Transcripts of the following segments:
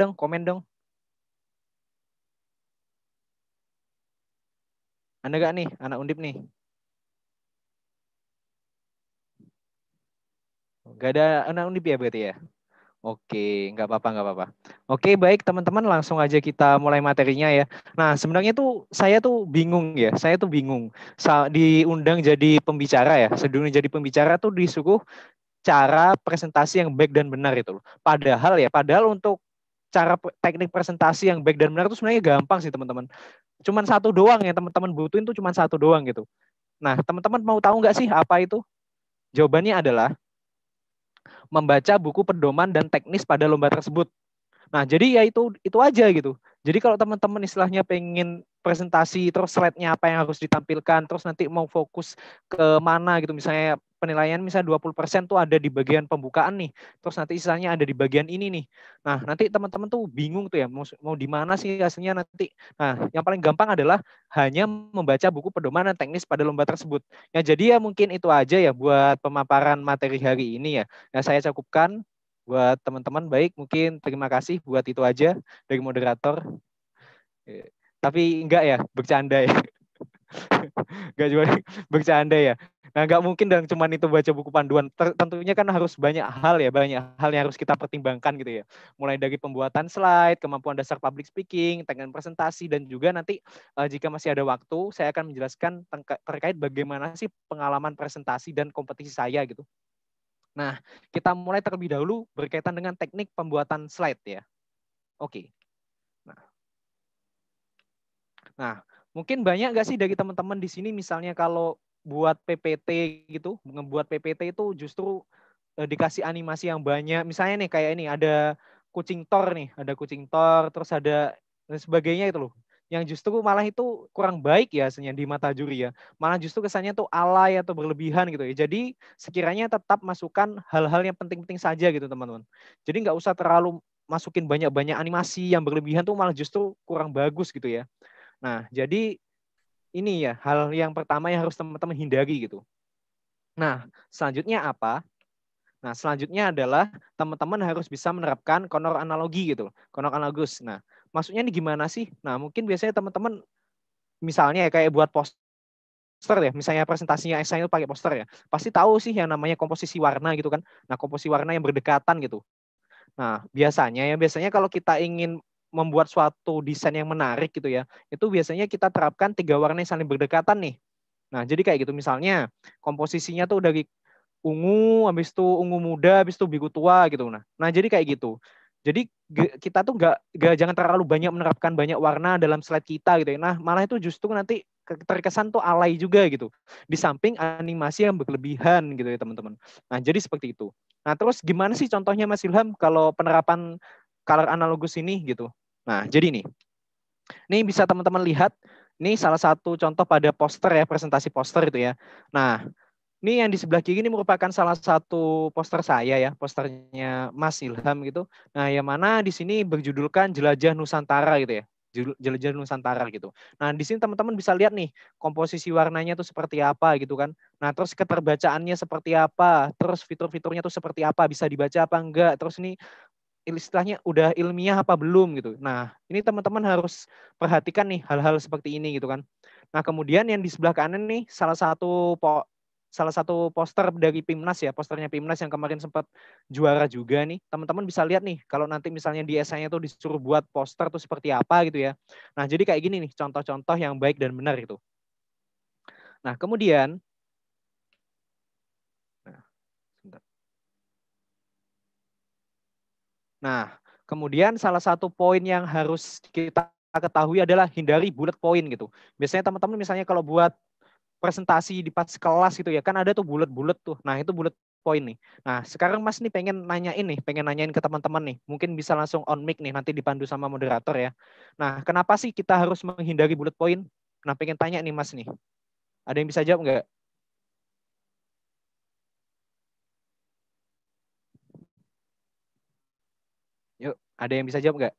Dong, komen dong. Anda gak nih, anak undip nih? Gak ada anak undip ya berarti ya? Oke, nggak apa-apa, nggak apa-apa. Oke, baik teman-teman, langsung aja kita mulai materinya ya. Nah, sebenarnya tuh saya tuh bingung ya, saya tuh bingung. Sa diundang jadi pembicara ya, sedunia jadi pembicara tuh disuguh cara presentasi yang baik dan benar itu Padahal ya, padahal untuk cara teknik presentasi yang baik dan benar itu sebenarnya gampang sih teman-teman. Cuman satu doang yang teman-teman butuhin tuh cuman satu doang gitu. Nah, teman-teman mau tahu nggak sih apa itu? Jawabannya adalah membaca buku pedoman dan teknis pada lomba tersebut. Nah, jadi ya itu itu aja gitu. Jadi kalau teman-teman istilahnya pengen presentasi terus slide-nya apa yang harus ditampilkan, terus nanti mau fokus ke mana gitu misalnya penilaian misalnya 20% tuh ada di bagian pembukaan nih, terus nanti sisanya ada di bagian ini nih. Nah, nanti teman-teman tuh bingung tuh ya, mau, mau di mana sih hasilnya nanti. Nah, yang paling gampang adalah hanya membaca buku pedoman dan teknis pada lomba tersebut. Ya, jadi ya mungkin itu aja ya buat pemaparan materi hari ini ya. Nah, saya cukupkan buat teman-teman baik mungkin terima kasih buat itu aja dari moderator. Eh, tapi enggak ya, bercanda ya. nggak cuma bercanda ya. Nah, nggak mungkin dong cuman itu baca buku panduan. Ter tentunya kan harus banyak hal ya, banyak hal yang harus kita pertimbangkan gitu ya. Mulai dari pembuatan slide, kemampuan dasar public speaking, teknik presentasi, dan juga nanti uh, jika masih ada waktu, saya akan menjelaskan terkait bagaimana sih pengalaman presentasi dan kompetisi saya gitu. Nah, kita mulai terlebih dahulu berkaitan dengan teknik pembuatan slide ya. Oke. Nah, Nah, Mungkin banyak gak sih dari teman-teman di sini misalnya kalau buat PPT gitu, ngebuat PPT itu justru eh, dikasih animasi yang banyak. Misalnya nih kayak ini ada kucing tor nih, ada kucing tor, terus ada dan sebagainya itu loh. Yang justru malah itu kurang baik ya sebenarnya di mata juri ya. Malah justru kesannya tuh alay atau berlebihan gitu ya. Jadi sekiranya tetap masukkan hal-hal yang penting-penting saja gitu teman-teman. Jadi nggak usah terlalu masukin banyak-banyak animasi yang berlebihan tuh malah justru kurang bagus gitu ya. Nah, jadi ini ya hal yang pertama yang harus teman-teman hindari gitu. Nah, selanjutnya apa? Nah, selanjutnya adalah teman-teman harus bisa menerapkan konor analogi gitu konor analogus. Nah, maksudnya ini gimana sih? Nah, mungkin biasanya teman-teman misalnya ya kayak buat poster ya, misalnya presentasinya esai itu pakai poster ya, pasti tahu sih yang namanya komposisi warna gitu kan. Nah, komposisi warna yang berdekatan gitu. Nah, biasanya ya biasanya kalau kita ingin membuat suatu desain yang menarik gitu ya, itu biasanya kita terapkan tiga warna yang saling berdekatan nih. Nah, jadi kayak gitu misalnya komposisinya tuh dari ungu, habis itu ungu muda, habis itu biru tua gitu. Nah, nah jadi kayak gitu. Jadi kita tuh gak, gak jangan terlalu banyak menerapkan banyak warna dalam slide kita gitu ya. Nah, malah itu justru nanti terkesan tuh alay juga gitu. Di samping animasi yang berlebihan gitu ya teman-teman. Nah jadi seperti itu. Nah terus gimana sih contohnya Mas Ilham kalau penerapan color analogus ini gitu? Nah, jadi nih. Ini bisa teman-teman lihat, ini salah satu contoh pada poster ya, presentasi poster itu ya. Nah, ini yang di sebelah kiri ini merupakan salah satu poster saya ya, posternya Mas Ilham gitu. Nah, yang mana di sini berjudulkan Jelajah Nusantara gitu ya. Jelajah Nusantara gitu. Nah, di sini teman-teman bisa lihat nih komposisi warnanya itu seperti apa gitu kan. Nah, terus keterbacaannya seperti apa, terus fitur-fiturnya itu seperti apa, bisa dibaca apa enggak, terus ini istilahnya udah ilmiah apa belum gitu. Nah, ini teman-teman harus perhatikan nih hal-hal seperti ini gitu kan. Nah, kemudian yang di sebelah kanan nih salah satu po salah satu poster dari Pimnas ya, posternya Pimnas yang kemarin sempat juara juga nih. Teman-teman bisa lihat nih kalau nanti misalnya di esainya tuh disuruh buat poster tuh seperti apa gitu ya. Nah, jadi kayak gini nih contoh-contoh yang baik dan benar itu. Nah, kemudian Nah, kemudian salah satu poin yang harus kita ketahui adalah hindari bullet point gitu. Biasanya teman-teman misalnya kalau buat presentasi di pas kelas gitu ya, kan ada tuh bullet-bullet tuh. Nah, itu bullet point nih. Nah, sekarang Mas nih pengen nanyain nih, pengen nanyain ke teman-teman nih. Mungkin bisa langsung on mic nih, nanti dipandu sama moderator ya. Nah, kenapa sih kita harus menghindari bullet point? Nah, pengen tanya nih Mas nih. Ada yang bisa jawab nggak? Ada yang bisa jawab nggak?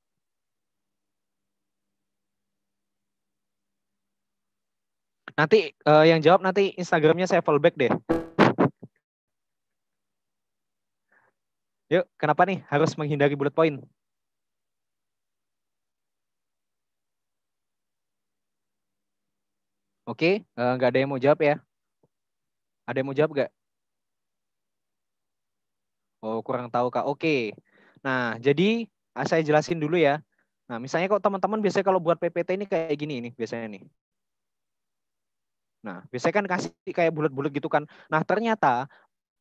Nanti uh, yang jawab nanti Instagramnya saya follow back deh. Yuk, kenapa nih harus menghindari bullet point? Oke, uh, nggak ada yang mau jawab ya? Ada yang mau jawab nggak? Oh, kurang tahu kak. Oke. Nah, jadi Ah, saya jelasin dulu ya. Nah, misalnya kok teman-teman biasanya kalau buat PPT ini kayak gini ini biasanya nih. Nah, biasanya kan kasih kayak bulat-bulat gitu kan. Nah, ternyata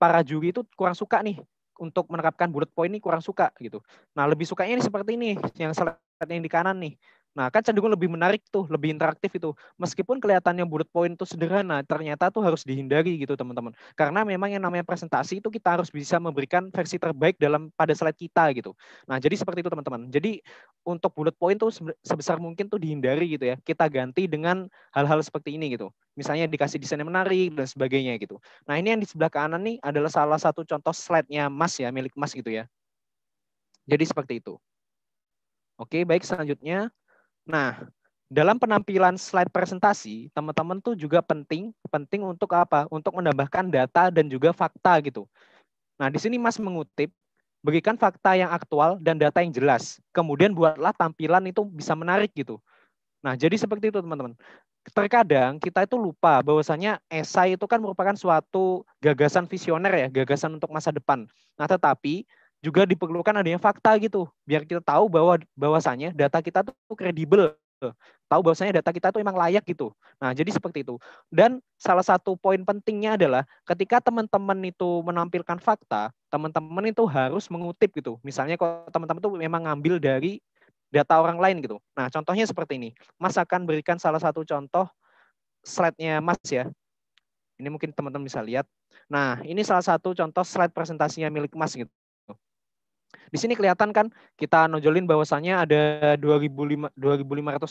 para juri itu kurang suka nih untuk menerapkan bullet point ini kurang suka gitu. Nah, lebih sukanya ini seperti ini yang slide yang di kanan nih. Nah, kan cenderung lebih menarik tuh, lebih interaktif itu. Meskipun kelihatannya bullet point itu sederhana, ternyata tuh harus dihindari gitu, teman-teman. Karena memang yang namanya presentasi itu kita harus bisa memberikan versi terbaik dalam pada slide kita gitu. Nah, jadi seperti itu, teman-teman. Jadi untuk bullet point tuh sebesar mungkin tuh dihindari gitu ya. Kita ganti dengan hal-hal seperti ini gitu. Misalnya dikasih desain yang menarik dan sebagainya gitu. Nah, ini yang di sebelah kanan nih adalah salah satu contoh slide-nya Mas ya, milik Mas gitu ya. Jadi seperti itu. Oke, baik selanjutnya Nah, dalam penampilan slide presentasi, teman-teman tuh juga penting, penting untuk apa? Untuk menambahkan data dan juga fakta gitu. Nah, di sini Mas mengutip, berikan fakta yang aktual dan data yang jelas. Kemudian buatlah tampilan itu bisa menarik gitu. Nah, jadi seperti itu teman-teman. Terkadang kita itu lupa bahwasanya esai itu kan merupakan suatu gagasan visioner ya, gagasan untuk masa depan. Nah, tetapi juga diperlukan adanya fakta gitu biar kita tahu bahwa bahwasannya data kita tuh kredibel tahu bahwasanya data kita tuh emang layak gitu nah jadi seperti itu dan salah satu poin pentingnya adalah ketika teman-teman itu menampilkan fakta teman-teman itu harus mengutip gitu misalnya kalau teman-teman tuh memang ngambil dari data orang lain gitu nah contohnya seperti ini mas akan berikan salah satu contoh slide-nya mas ya ini mungkin teman-teman bisa lihat. Nah, ini salah satu contoh slide presentasinya milik Mas gitu. Di sini kelihatan kan kita nonjolin bahwasannya ada 2.500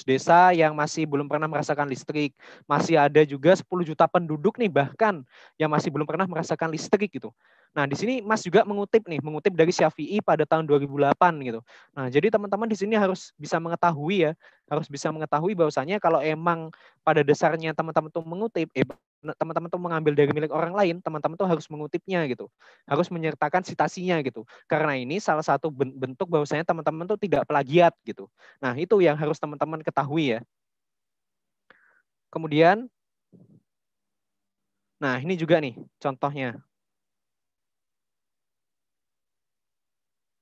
desa yang masih belum pernah merasakan listrik. Masih ada juga 10 juta penduduk nih bahkan yang masih belum pernah merasakan listrik gitu. Nah, di sini Mas juga mengutip nih, mengutip dari Syafi'i pada tahun 2008 gitu. Nah, jadi teman-teman di sini harus bisa mengetahui ya, harus bisa mengetahui bahwasanya kalau emang pada dasarnya teman-teman tuh mengutip, eh teman-teman tuh mengambil dari milik orang lain, teman-teman tuh harus mengutipnya gitu. Harus menyertakan citasinya gitu. Karena ini salah satu bentuk bahwasanya teman-teman tuh tidak plagiat gitu. Nah, itu yang harus teman-teman ketahui ya. Kemudian Nah, ini juga nih contohnya.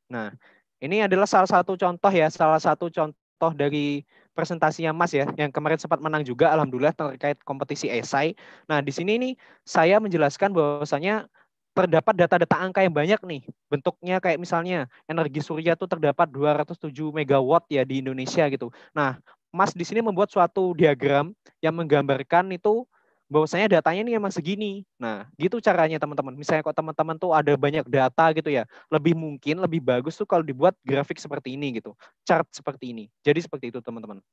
Nah, ini adalah salah satu contoh ya, salah satu contoh dari presentasinya Mas ya, yang kemarin sempat menang juga, alhamdulillah terkait kompetisi esai. Nah, di sini nih saya menjelaskan bahwasanya terdapat data-data angka yang banyak nih. Bentuknya kayak misalnya energi surya tuh terdapat 207 megawatt ya di Indonesia gitu. Nah, Mas di sini membuat suatu diagram yang menggambarkan itu bahwasanya datanya ini emang segini. Nah, gitu caranya teman-teman. Misalnya kok teman-teman tuh ada banyak data gitu ya, lebih mungkin, lebih bagus tuh kalau dibuat grafik seperti ini gitu, chart seperti ini. Jadi seperti itu teman-teman.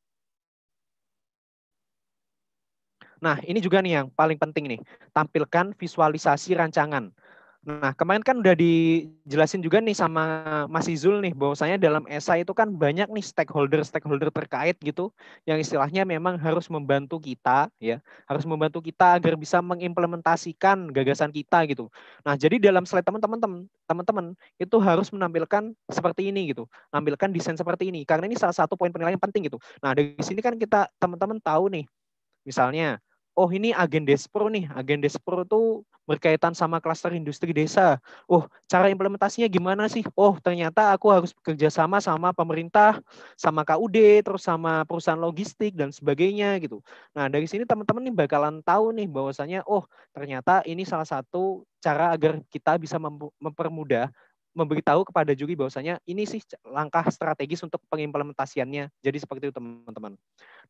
Nah, ini juga nih yang paling penting nih, tampilkan visualisasi rancangan. Nah, kemarin kan udah dijelasin juga nih sama Mas Izul nih bahwasanya dalam esai itu kan banyak nih stakeholder-stakeholder terkait gitu yang istilahnya memang harus membantu kita ya, harus membantu kita agar bisa mengimplementasikan gagasan kita gitu. Nah, jadi dalam slide teman-teman teman-teman itu harus menampilkan seperti ini gitu, menampilkan desain seperti ini karena ini salah satu poin penilaian penting gitu. Nah, dari sini kan kita teman-teman tahu nih misalnya oh ini agen Despro nih. Agen Despro tuh berkaitan sama klaster industri desa. Oh, cara implementasinya gimana sih? Oh, ternyata aku harus bekerja sama sama pemerintah, sama KUD, terus sama perusahaan logistik dan sebagainya gitu. Nah, dari sini teman-teman nih bakalan tahu nih bahwasanya oh, ternyata ini salah satu cara agar kita bisa mempermudah memberitahu kepada juri bahwasanya ini sih langkah strategis untuk pengimplementasiannya. Jadi seperti itu teman-teman.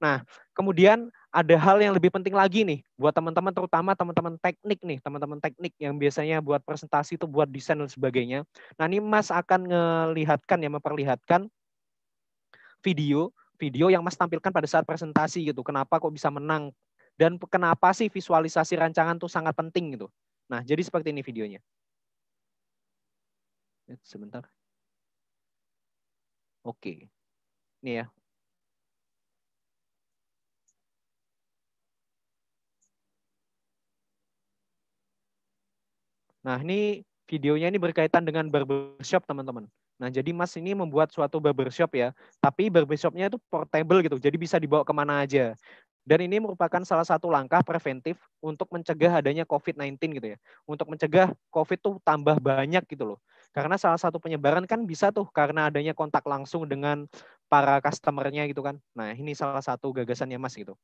Nah, kemudian ada hal yang lebih penting lagi nih buat teman-teman terutama teman-teman teknik nih, teman-teman teknik yang biasanya buat presentasi itu buat desain dan sebagainya. Nah, ini Mas akan ngelihatkan ya memperlihatkan video video yang Mas tampilkan pada saat presentasi gitu. Kenapa kok bisa menang dan kenapa sih visualisasi rancangan itu sangat penting gitu. Nah, jadi seperti ini videonya. Eh, sebentar. Oke. Ini ya. Nah, ini videonya ini berkaitan dengan barbershop, teman-teman. Nah, jadi Mas ini membuat suatu barbershop ya. Tapi barbershopnya itu portable gitu, jadi bisa dibawa kemana aja. Dan ini merupakan salah satu langkah preventif untuk mencegah adanya COVID-19 gitu ya. Untuk mencegah COVID tuh tambah banyak gitu loh. Karena salah satu penyebaran kan bisa tuh karena adanya kontak langsung dengan para customernya gitu kan. Nah ini salah satu gagasannya Mas gitu.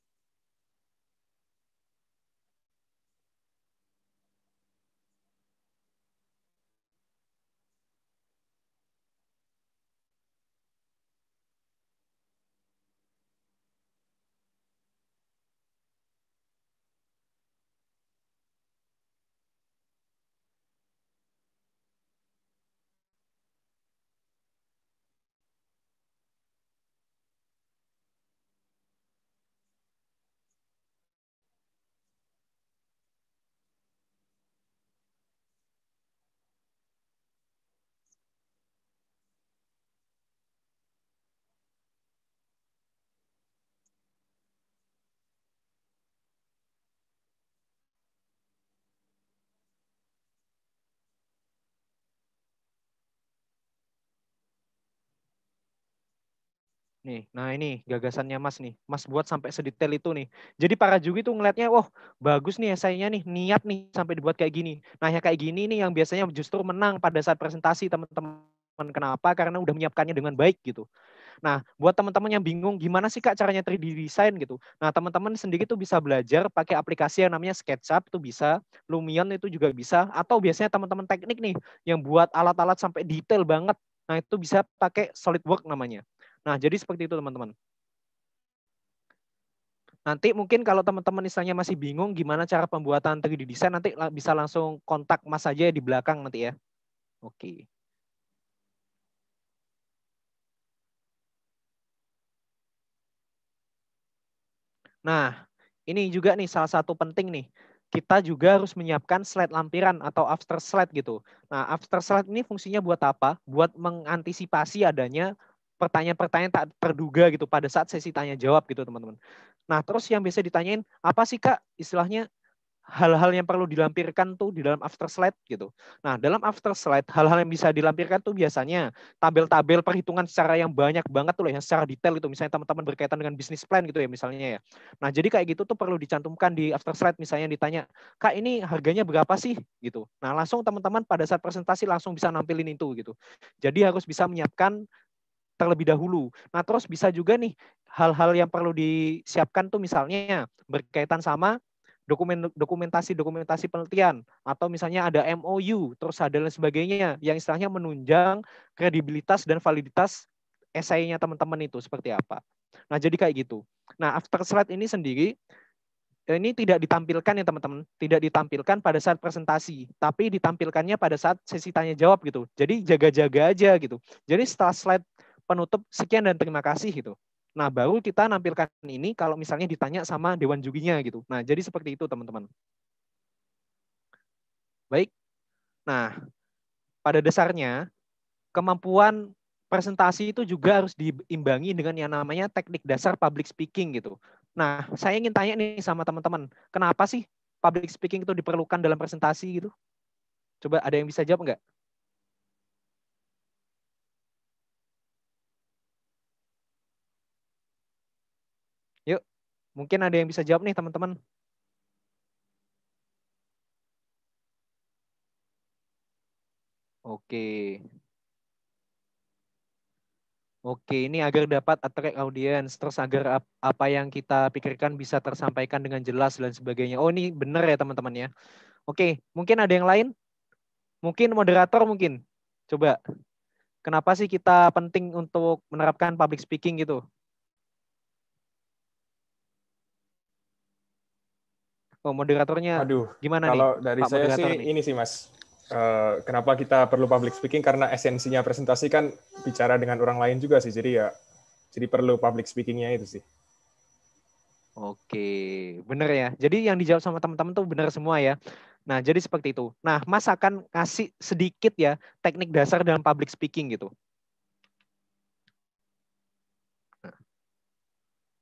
Nih, nah ini gagasannya Mas nih. Mas buat sampai sedetail itu nih. Jadi para juri tuh ngelihatnya, wah bagus nih esainya nih, niat nih sampai dibuat kayak gini. Nah yang kayak gini nih yang biasanya justru menang pada saat presentasi teman-teman. Kenapa? Karena udah menyiapkannya dengan baik gitu. Nah, buat teman-teman yang bingung gimana sih Kak caranya 3D design gitu. Nah, teman-teman sendiri tuh bisa belajar pakai aplikasi yang namanya SketchUp tuh bisa, Lumion itu juga bisa atau biasanya teman-teman teknik nih yang buat alat-alat sampai detail banget. Nah, itu bisa pakai SolidWorks namanya. Nah, jadi seperti itu teman-teman. Nanti mungkin kalau teman-teman misalnya masih bingung gimana cara pembuatan 3D desain nanti bisa langsung kontak Mas aja di belakang nanti ya. Oke. Nah, ini juga nih salah satu penting nih kita juga harus menyiapkan slide lampiran atau after slide gitu. Nah, after slide ini fungsinya buat apa? Buat mengantisipasi adanya pertanyaan-pertanyaan tak terduga gitu pada saat sesi tanya jawab gitu teman-teman. Nah terus yang biasa ditanyain apa sih kak istilahnya hal-hal yang perlu dilampirkan tuh di dalam after slide gitu. Nah, dalam after slide hal-hal yang bisa dilampirkan tuh biasanya tabel-tabel perhitungan secara yang banyak banget tuh loh yang secara detail gitu. misalnya teman-teman berkaitan dengan bisnis plan gitu ya misalnya ya. Nah, jadi kayak gitu tuh perlu dicantumkan di after slide misalnya ditanya, "Kak, ini harganya berapa sih?" gitu. Nah, langsung teman-teman pada saat presentasi langsung bisa nampilin itu gitu. Jadi harus bisa menyiapkan terlebih dahulu. Nah, terus bisa juga nih hal-hal yang perlu disiapkan tuh misalnya berkaitan sama dokumen dokumentasi dokumentasi penelitian atau misalnya ada MOU terus ada lain sebagainya yang istilahnya menunjang kredibilitas dan validitas esainya teman-teman itu seperti apa. Nah, jadi kayak gitu. Nah, after slide ini sendiri ini tidak ditampilkan ya teman-teman, tidak ditampilkan pada saat presentasi, tapi ditampilkannya pada saat sesi tanya jawab gitu. Jadi jaga-jaga aja gitu. Jadi setelah slide penutup sekian dan terima kasih gitu. Nah, baru kita nampilkan ini kalau misalnya ditanya sama dewan juginya gitu. Nah, jadi seperti itu, teman-teman. Baik. Nah, pada dasarnya kemampuan presentasi itu juga harus diimbangi dengan yang namanya teknik dasar public speaking gitu. Nah, saya ingin tanya nih sama teman-teman, kenapa sih public speaking itu diperlukan dalam presentasi gitu? Coba ada yang bisa jawab enggak? Mungkin ada yang bisa jawab nih teman-teman. Oke. Oke, ini agar dapat attract audience, terus agar apa yang kita pikirkan bisa tersampaikan dengan jelas dan sebagainya. Oh, ini benar ya teman-teman ya. Oke, mungkin ada yang lain? Mungkin moderator mungkin. Coba. Kenapa sih kita penting untuk menerapkan public speaking gitu? Oh, moderatornya. Aduh, gimana kalau nih? dari Pak saya sih nih? ini sih, Mas. Uh, kenapa kita perlu public speaking? Karena esensinya presentasi kan bicara dengan orang lain juga sih. Jadi ya, jadi perlu public speakingnya itu sih. Oke, bener ya. Jadi yang dijawab sama teman-teman tuh bener semua ya. Nah, jadi seperti itu. Nah, Mas akan kasih sedikit ya teknik dasar dalam public speaking gitu. Nah.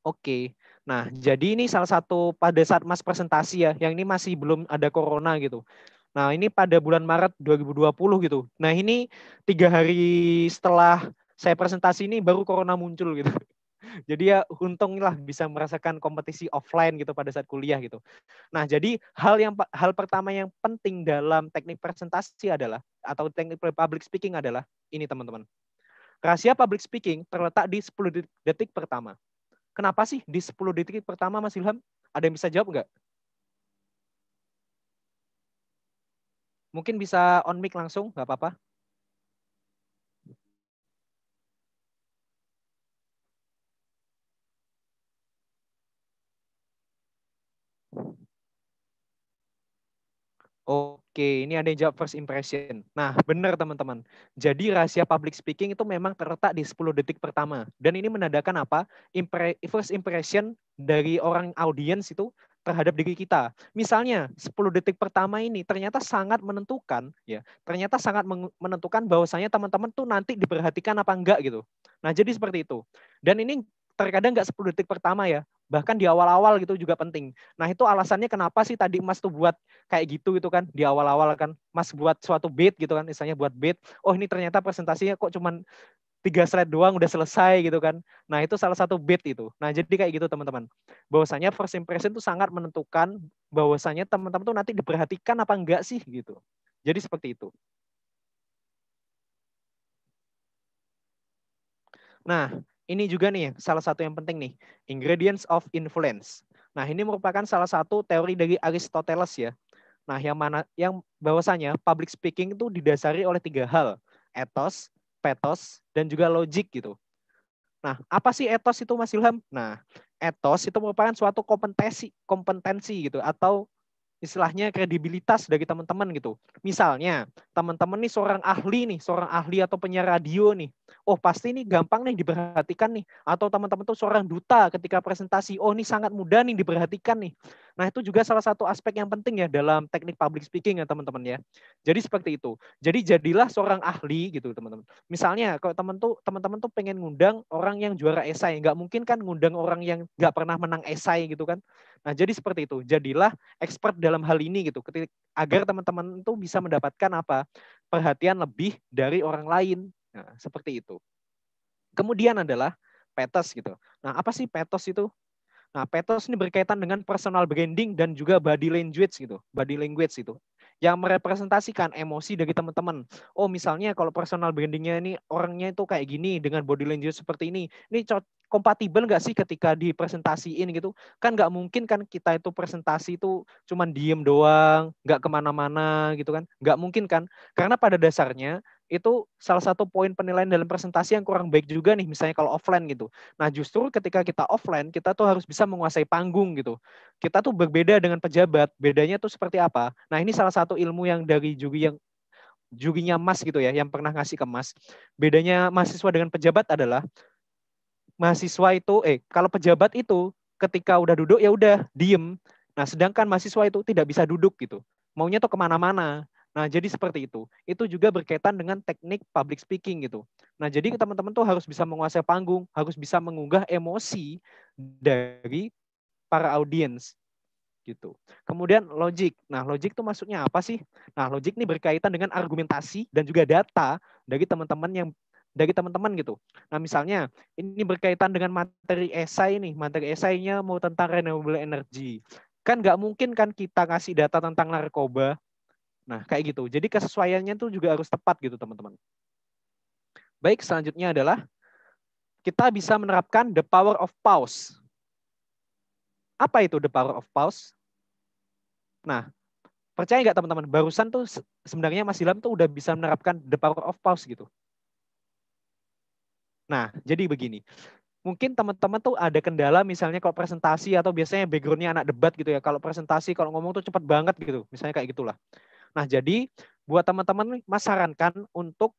Oke, Nah, jadi ini salah satu pada saat Mas presentasi ya, yang ini masih belum ada corona gitu. Nah, ini pada bulan Maret 2020 gitu. Nah, ini tiga hari setelah saya presentasi ini baru corona muncul gitu. Jadi ya untunglah bisa merasakan kompetisi offline gitu pada saat kuliah gitu. Nah, jadi hal yang hal pertama yang penting dalam teknik presentasi adalah atau teknik public speaking adalah ini teman-teman. Rahasia public speaking terletak di 10 detik pertama. Kenapa sih di 10 detik pertama Mas Ilham? Ada yang bisa jawab nggak? Mungkin bisa on mic langsung, nggak apa-apa. Oh, Oke, ini ada yang jawab first impression. Nah, benar teman-teman. Jadi rahasia public speaking itu memang terletak di 10 detik pertama. Dan ini menandakan apa? Impre first impression dari orang audiens itu terhadap diri kita. Misalnya 10 detik pertama ini ternyata sangat menentukan ya. Ternyata sangat menentukan bahwasanya teman-teman tuh nanti diperhatikan apa enggak gitu. Nah, jadi seperti itu. Dan ini terkadang nggak 10 detik pertama ya bahkan di awal-awal gitu juga penting. Nah itu alasannya kenapa sih tadi Mas tuh buat kayak gitu gitu kan di awal-awal kan Mas buat suatu bit gitu kan misalnya buat bit Oh ini ternyata presentasinya kok cuman tiga slide doang udah selesai gitu kan. Nah itu salah satu bit itu. Nah jadi kayak gitu teman-teman. Bahwasanya first impression itu sangat menentukan bahwasanya teman-teman tuh nanti diperhatikan apa enggak sih gitu. Jadi seperti itu. Nah, ini juga nih salah satu yang penting nih, ingredients of influence. Nah, ini merupakan salah satu teori dari Aristoteles ya. Nah, yang mana yang bahwasanya public speaking itu didasari oleh tiga hal, ethos, pathos, dan juga logik gitu. Nah, apa sih ethos itu Mas Ilham? Nah, ethos itu merupakan suatu kompetensi, kompetensi gitu atau istilahnya kredibilitas dari teman-teman gitu. Misalnya, teman-teman nih seorang ahli nih, seorang ahli atau penyiar radio nih. Oh, pasti nih gampang nih diperhatikan nih. Atau teman-teman tuh seorang duta ketika presentasi. Oh, ini sangat mudah nih diperhatikan nih. Nah, itu juga salah satu aspek yang penting ya dalam teknik public speaking ya teman-teman ya. Jadi seperti itu. Jadi jadilah seorang ahli gitu teman-teman. Misalnya kalau teman tuh teman-teman tuh pengen ngundang orang yang juara esai, nggak mungkin kan ngundang orang yang nggak pernah menang esai gitu kan. Nah, jadi seperti itu. Jadilah expert dalam hal ini gitu. Ketika, agar teman-teman itu bisa mendapatkan apa? Perhatian lebih dari orang lain. Nah, seperti itu. Kemudian adalah petos gitu. Nah, apa sih petos itu? Nah, petos ini berkaitan dengan personal branding dan juga body language gitu. Body language itu yang merepresentasikan emosi dari teman-teman. Oh, misalnya kalau personal brandingnya ini orangnya itu kayak gini dengan body language seperti ini. Ini kompatibel nggak sih ketika dipresentasiin gitu kan nggak mungkin kan kita itu presentasi itu cuman diem doang nggak kemana-mana gitu kan nggak mungkin kan karena pada dasarnya itu salah satu poin penilaian dalam presentasi yang kurang baik juga nih misalnya kalau offline gitu. Nah, justru ketika kita offline kita tuh harus bisa menguasai panggung gitu. Kita tuh berbeda dengan pejabat, bedanya tuh seperti apa? Nah, ini salah satu ilmu yang dari juri yang Juginya Mas gitu ya, yang pernah ngasih ke Mas. Bedanya mahasiswa dengan pejabat adalah mahasiswa itu eh kalau pejabat itu ketika udah duduk ya udah diem. Nah, sedangkan mahasiswa itu tidak bisa duduk gitu. Maunya tuh kemana-mana Nah, jadi seperti itu. Itu juga berkaitan dengan teknik public speaking gitu. Nah, jadi teman-teman tuh harus bisa menguasai panggung, harus bisa mengunggah emosi dari para audiens gitu. Kemudian logik. Nah, logik tuh maksudnya apa sih? Nah, logik ini berkaitan dengan argumentasi dan juga data dari teman-teman yang dari teman-teman gitu. Nah, misalnya ini berkaitan dengan materi esai nih. Materi esainya mau tentang renewable energy. Kan nggak mungkin kan kita ngasih data tentang narkoba, Nah, kayak gitu. Jadi kesesuaiannya itu juga harus tepat gitu, teman-teman. Baik, selanjutnya adalah kita bisa menerapkan the power of pause. Apa itu the power of pause? Nah, percaya nggak teman-teman? Barusan tuh sebenarnya Mas Ilham tuh udah bisa menerapkan the power of pause gitu. Nah, jadi begini. Mungkin teman-teman tuh ada kendala misalnya kalau presentasi atau biasanya backgroundnya anak debat gitu ya. Kalau presentasi, kalau ngomong tuh cepat banget gitu. Misalnya kayak gitulah. Nah, jadi buat teman-teman Mas sarankan untuk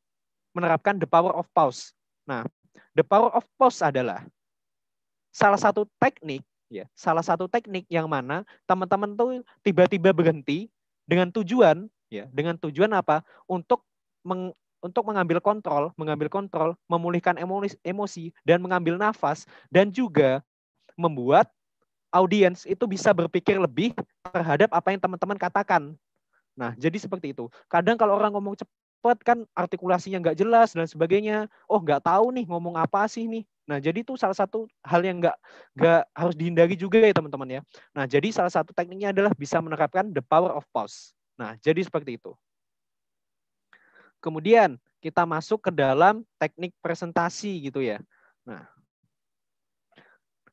menerapkan the power of pause. Nah, the power of pause adalah salah satu teknik ya, salah satu teknik yang mana teman-teman tuh tiba-tiba berhenti dengan tujuan ya, dengan tujuan apa? Untuk meng, untuk mengambil kontrol, mengambil kontrol, memulihkan emosi, emosi dan mengambil nafas dan juga membuat audiens itu bisa berpikir lebih terhadap apa yang teman-teman katakan Nah, jadi seperti itu. Kadang kalau orang ngomong cepat kan artikulasinya nggak jelas dan sebagainya. Oh, nggak tahu nih ngomong apa sih nih. Nah, jadi itu salah satu hal yang nggak nggak harus dihindari juga ya teman-teman ya. Nah, jadi salah satu tekniknya adalah bisa menerapkan the power of pause. Nah, jadi seperti itu. Kemudian kita masuk ke dalam teknik presentasi gitu ya. Nah,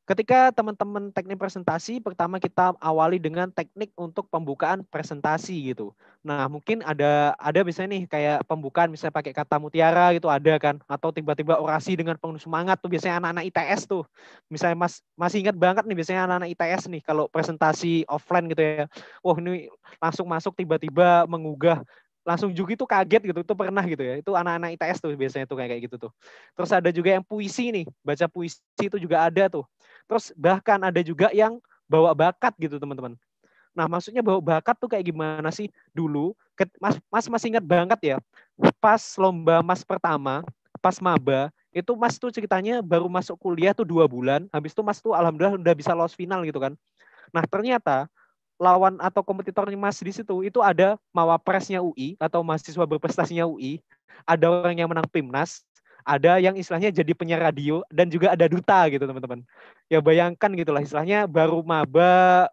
Ketika teman-teman teknik presentasi, pertama kita awali dengan teknik untuk pembukaan presentasi gitu. Nah, mungkin ada ada bisa nih kayak pembukaan misalnya pakai kata mutiara gitu ada kan atau tiba-tiba orasi dengan penuh semangat tuh biasanya anak-anak ITS tuh. Misalnya Mas masih ingat banget nih biasanya anak-anak ITS nih kalau presentasi offline gitu ya. Wah, ini langsung masuk tiba-tiba mengugah langsung juga itu kaget gitu itu pernah gitu ya itu anak-anak ITS tuh biasanya tuh kayak kayak gitu tuh terus ada juga yang puisi nih baca puisi itu juga ada tuh Terus bahkan ada juga yang bawa bakat gitu teman-teman. Nah maksudnya bawa bakat tuh kayak gimana sih dulu? Mas, mas masih ingat banget ya pas lomba mas pertama, pas maba itu mas tuh ceritanya baru masuk kuliah tuh dua bulan. Habis itu mas tuh alhamdulillah udah bisa lolos final gitu kan. Nah ternyata lawan atau kompetitornya Mas di situ itu ada mawapresnya UI atau mahasiswa berprestasinya UI, ada orang yang menang timnas, ada yang istilahnya jadi penyiar radio dan juga ada duta gitu teman-teman ya bayangkan gitulah istilahnya baru maba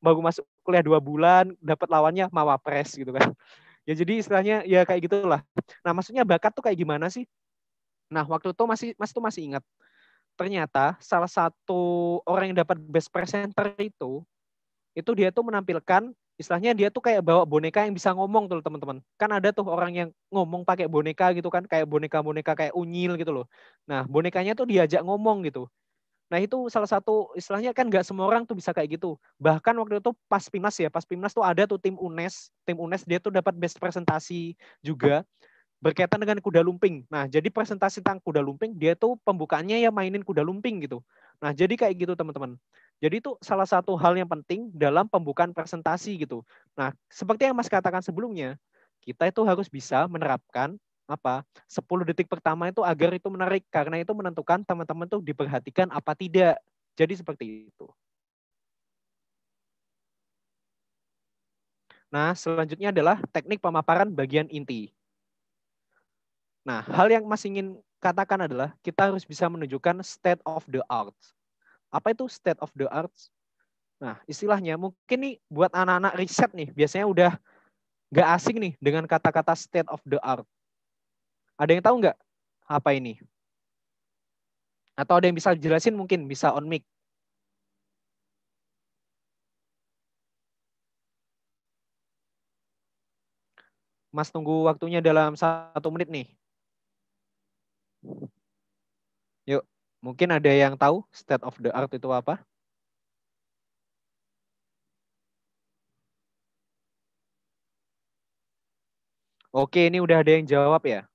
baru masuk kuliah dua bulan dapat lawannya mawapres gitu kan ya jadi istilahnya ya kayak gitulah nah maksudnya bakat tuh kayak gimana sih nah waktu itu masih mas tuh masih ingat ternyata salah satu orang yang dapat best presenter itu itu dia tuh menampilkan istilahnya dia tuh kayak bawa boneka yang bisa ngomong tuh teman-teman. Kan ada tuh orang yang ngomong pakai boneka gitu kan, kayak boneka-boneka kayak unyil gitu loh. Nah, bonekanya tuh diajak ngomong gitu. Nah, itu salah satu istilahnya kan gak semua orang tuh bisa kayak gitu. Bahkan waktu itu pas Pimnas ya, pas Pimnas tuh ada tuh tim UNES, tim UNES dia tuh dapat best presentasi juga berkaitan dengan kuda lumping. Nah, jadi presentasi tentang kuda lumping dia tuh pembukaannya ya mainin kuda lumping gitu. Nah, jadi kayak gitu teman-teman. Jadi itu salah satu hal yang penting dalam pembukaan presentasi gitu. Nah, seperti yang Mas katakan sebelumnya, kita itu harus bisa menerapkan apa 10 detik pertama itu agar itu menarik karena itu menentukan teman-teman tuh diperhatikan apa tidak. Jadi seperti itu. Nah, selanjutnya adalah teknik pemaparan bagian inti. Nah, hal yang Mas ingin katakan adalah kita harus bisa menunjukkan state of the art. Apa itu state of the art? Nah, istilahnya mungkin nih buat anak-anak riset nih, biasanya udah nggak asing nih dengan kata-kata state of the art. Ada yang tahu nggak apa ini? Atau ada yang bisa jelasin mungkin, bisa on mic. Mas tunggu waktunya dalam satu menit nih. Yuk, mungkin ada yang tahu state of the art itu apa? Oke, ini udah ada yang jawab ya.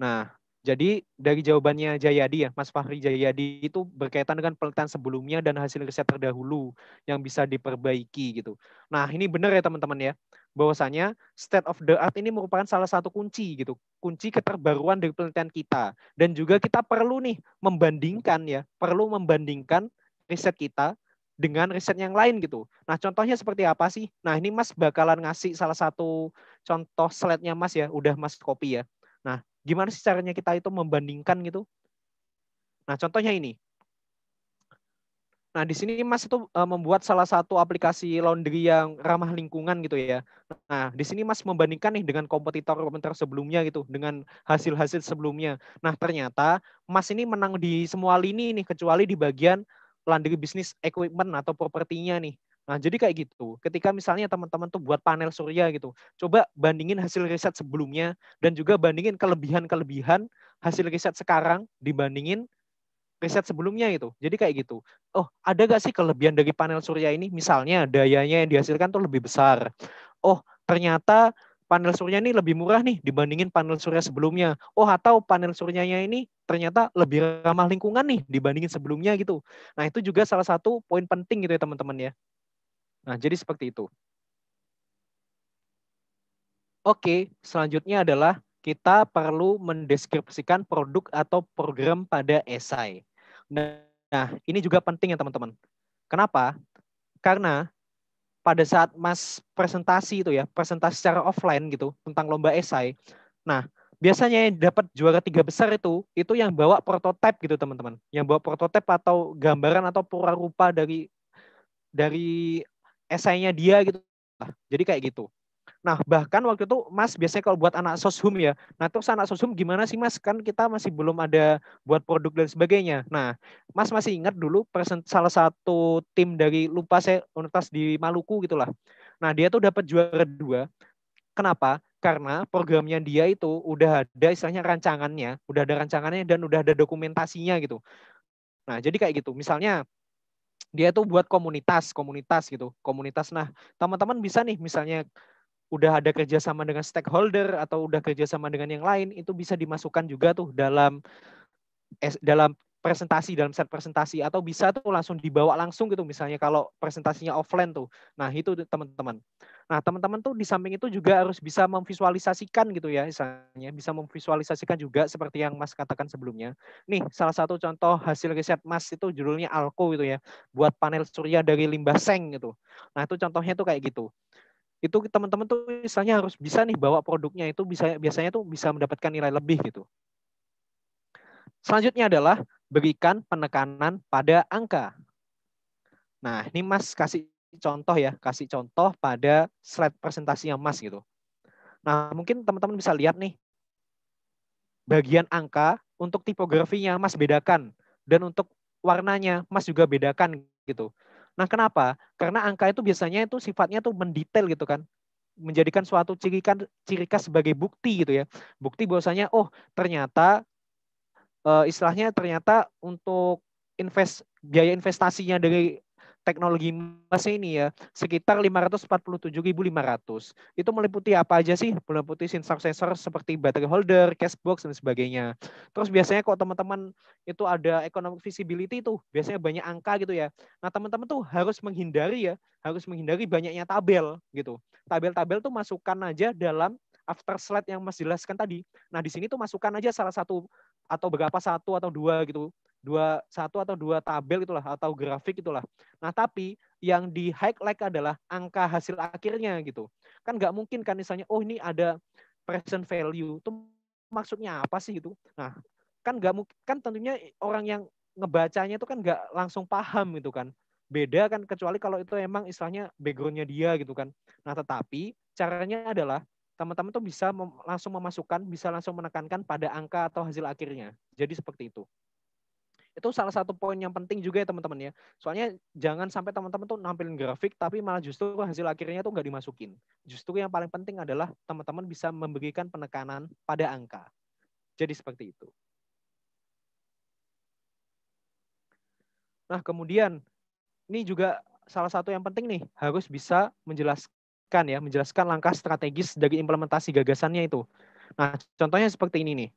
Nah, jadi dari jawabannya Jayadi ya, Mas Fahri Jayadi itu berkaitan dengan penelitian sebelumnya dan hasil riset terdahulu yang bisa diperbaiki gitu. Nah, ini benar ya teman-teman ya bahwasanya state of the art ini merupakan salah satu kunci gitu, kunci keterbaruan dari penelitian kita. Dan juga kita perlu nih membandingkan ya, perlu membandingkan riset kita dengan riset yang lain gitu. Nah, contohnya seperti apa sih? Nah, ini Mas bakalan ngasih salah satu contoh slide-nya Mas ya, udah Mas copy ya. Nah, gimana sih caranya kita itu membandingkan gitu? Nah, contohnya ini. Nah, di sini Mas itu eh, membuat salah satu aplikasi laundry yang ramah lingkungan gitu ya. Nah, di sini Mas membandingkan nih dengan kompetitor-kompetitor sebelumnya gitu, dengan hasil-hasil sebelumnya. Nah, ternyata Mas ini menang di semua lini nih kecuali di bagian laundry bisnis equipment atau propertinya nih. Nah, jadi kayak gitu. Ketika misalnya teman-teman tuh buat panel surya gitu, coba bandingin hasil riset sebelumnya dan juga bandingin kelebihan-kelebihan hasil riset sekarang dibandingin riset sebelumnya gitu. Jadi kayak gitu. Oh, ada gak sih kelebihan dari panel surya ini? Misalnya dayanya yang dihasilkan tuh lebih besar. Oh, ternyata panel surya ini lebih murah nih dibandingin panel surya sebelumnya. Oh, atau panel suryanya ini ternyata lebih ramah lingkungan nih dibandingin sebelumnya gitu. Nah, itu juga salah satu poin penting gitu ya teman-teman ya. Nah, jadi seperti itu. Oke, selanjutnya adalah kita perlu mendeskripsikan produk atau program pada esai. Nah, ini juga penting ya teman-teman. Kenapa? Karena pada saat Mas presentasi itu ya, presentasi secara offline gitu tentang lomba esai. Nah, biasanya yang dapat juara tiga besar itu itu yang bawa prototipe gitu teman-teman. Yang bawa prototipe atau gambaran atau pura rupa dari dari esainya dia gitu. Jadi kayak gitu. Nah, bahkan waktu itu Mas biasanya kalau buat anak soshum ya. Nah, terus anak soshum gimana sih Mas? Kan kita masih belum ada buat produk dan sebagainya. Nah, Mas masih ingat dulu persen, salah satu tim dari lupa saya universitas di Maluku gitulah. Nah, dia tuh dapat juara dua. Kenapa? Karena programnya dia itu udah ada istilahnya rancangannya, udah ada rancangannya dan udah ada dokumentasinya gitu. Nah, jadi kayak gitu. Misalnya dia tuh buat komunitas, komunitas gitu, komunitas. Nah, teman-teman bisa nih misalnya udah ada kerjasama dengan stakeholder atau udah kerjasama dengan yang lain itu bisa dimasukkan juga tuh dalam dalam presentasi dalam set presentasi atau bisa tuh langsung dibawa langsung gitu misalnya kalau presentasinya offline tuh. Nah, itu teman-teman. Nah, teman-teman tuh di samping itu juga harus bisa memvisualisasikan gitu ya misalnya, bisa memvisualisasikan juga seperti yang Mas katakan sebelumnya. Nih, salah satu contoh hasil riset Mas itu judulnya Alko gitu ya, buat panel surya dari limbah seng gitu. Nah, itu contohnya tuh kayak gitu itu teman-teman tuh misalnya harus bisa nih bawa produknya itu bisa biasanya tuh bisa mendapatkan nilai lebih gitu. Selanjutnya adalah berikan penekanan pada angka. Nah, ini Mas kasih contoh ya, kasih contoh pada slide presentasinya Mas gitu. Nah, mungkin teman-teman bisa lihat nih bagian angka untuk tipografinya Mas bedakan dan untuk warnanya Mas juga bedakan gitu. Nah, kenapa? Karena angka itu biasanya itu sifatnya tuh mendetail gitu kan menjadikan suatu ciri kan ciri khas sebagai bukti gitu ya bukti bahwasanya oh ternyata eh, istilahnya ternyata untuk invest biaya investasinya dari teknologi emas ini ya sekitar 547.500. Itu meliputi apa aja sih? Meliputi sensor-sensor seperti battery holder, cash box dan sebagainya. Terus biasanya kok teman-teman itu ada economic visibility itu biasanya banyak angka gitu ya. Nah, teman-teman tuh harus menghindari ya, harus menghindari banyaknya tabel gitu. Tabel-tabel tuh masukkan aja dalam after slide yang Mas jelaskan tadi. Nah, di sini tuh masukkan aja salah satu atau berapa satu atau dua gitu dua satu atau dua tabel itulah atau grafik itulah. Nah tapi yang di highlight adalah angka hasil akhirnya gitu. Kan nggak mungkin kan misalnya oh ini ada present value itu maksudnya apa sih itu? Nah kan nggak mungkin kan tentunya orang yang ngebacanya itu kan nggak langsung paham gitu kan beda kan kecuali kalau itu emang istilahnya backgroundnya dia gitu kan nah tetapi caranya adalah teman-teman tuh bisa mem langsung memasukkan bisa langsung menekankan pada angka atau hasil akhirnya jadi seperti itu itu salah satu poin yang penting juga ya teman-teman ya. Soalnya jangan sampai teman-teman tuh nampilin grafik tapi malah justru hasil akhirnya tuh nggak dimasukin. Justru yang paling penting adalah teman-teman bisa memberikan penekanan pada angka. Jadi seperti itu. Nah, kemudian ini juga salah satu yang penting nih, harus bisa menjelaskan ya, menjelaskan langkah strategis dari implementasi gagasannya itu. Nah, contohnya seperti ini nih.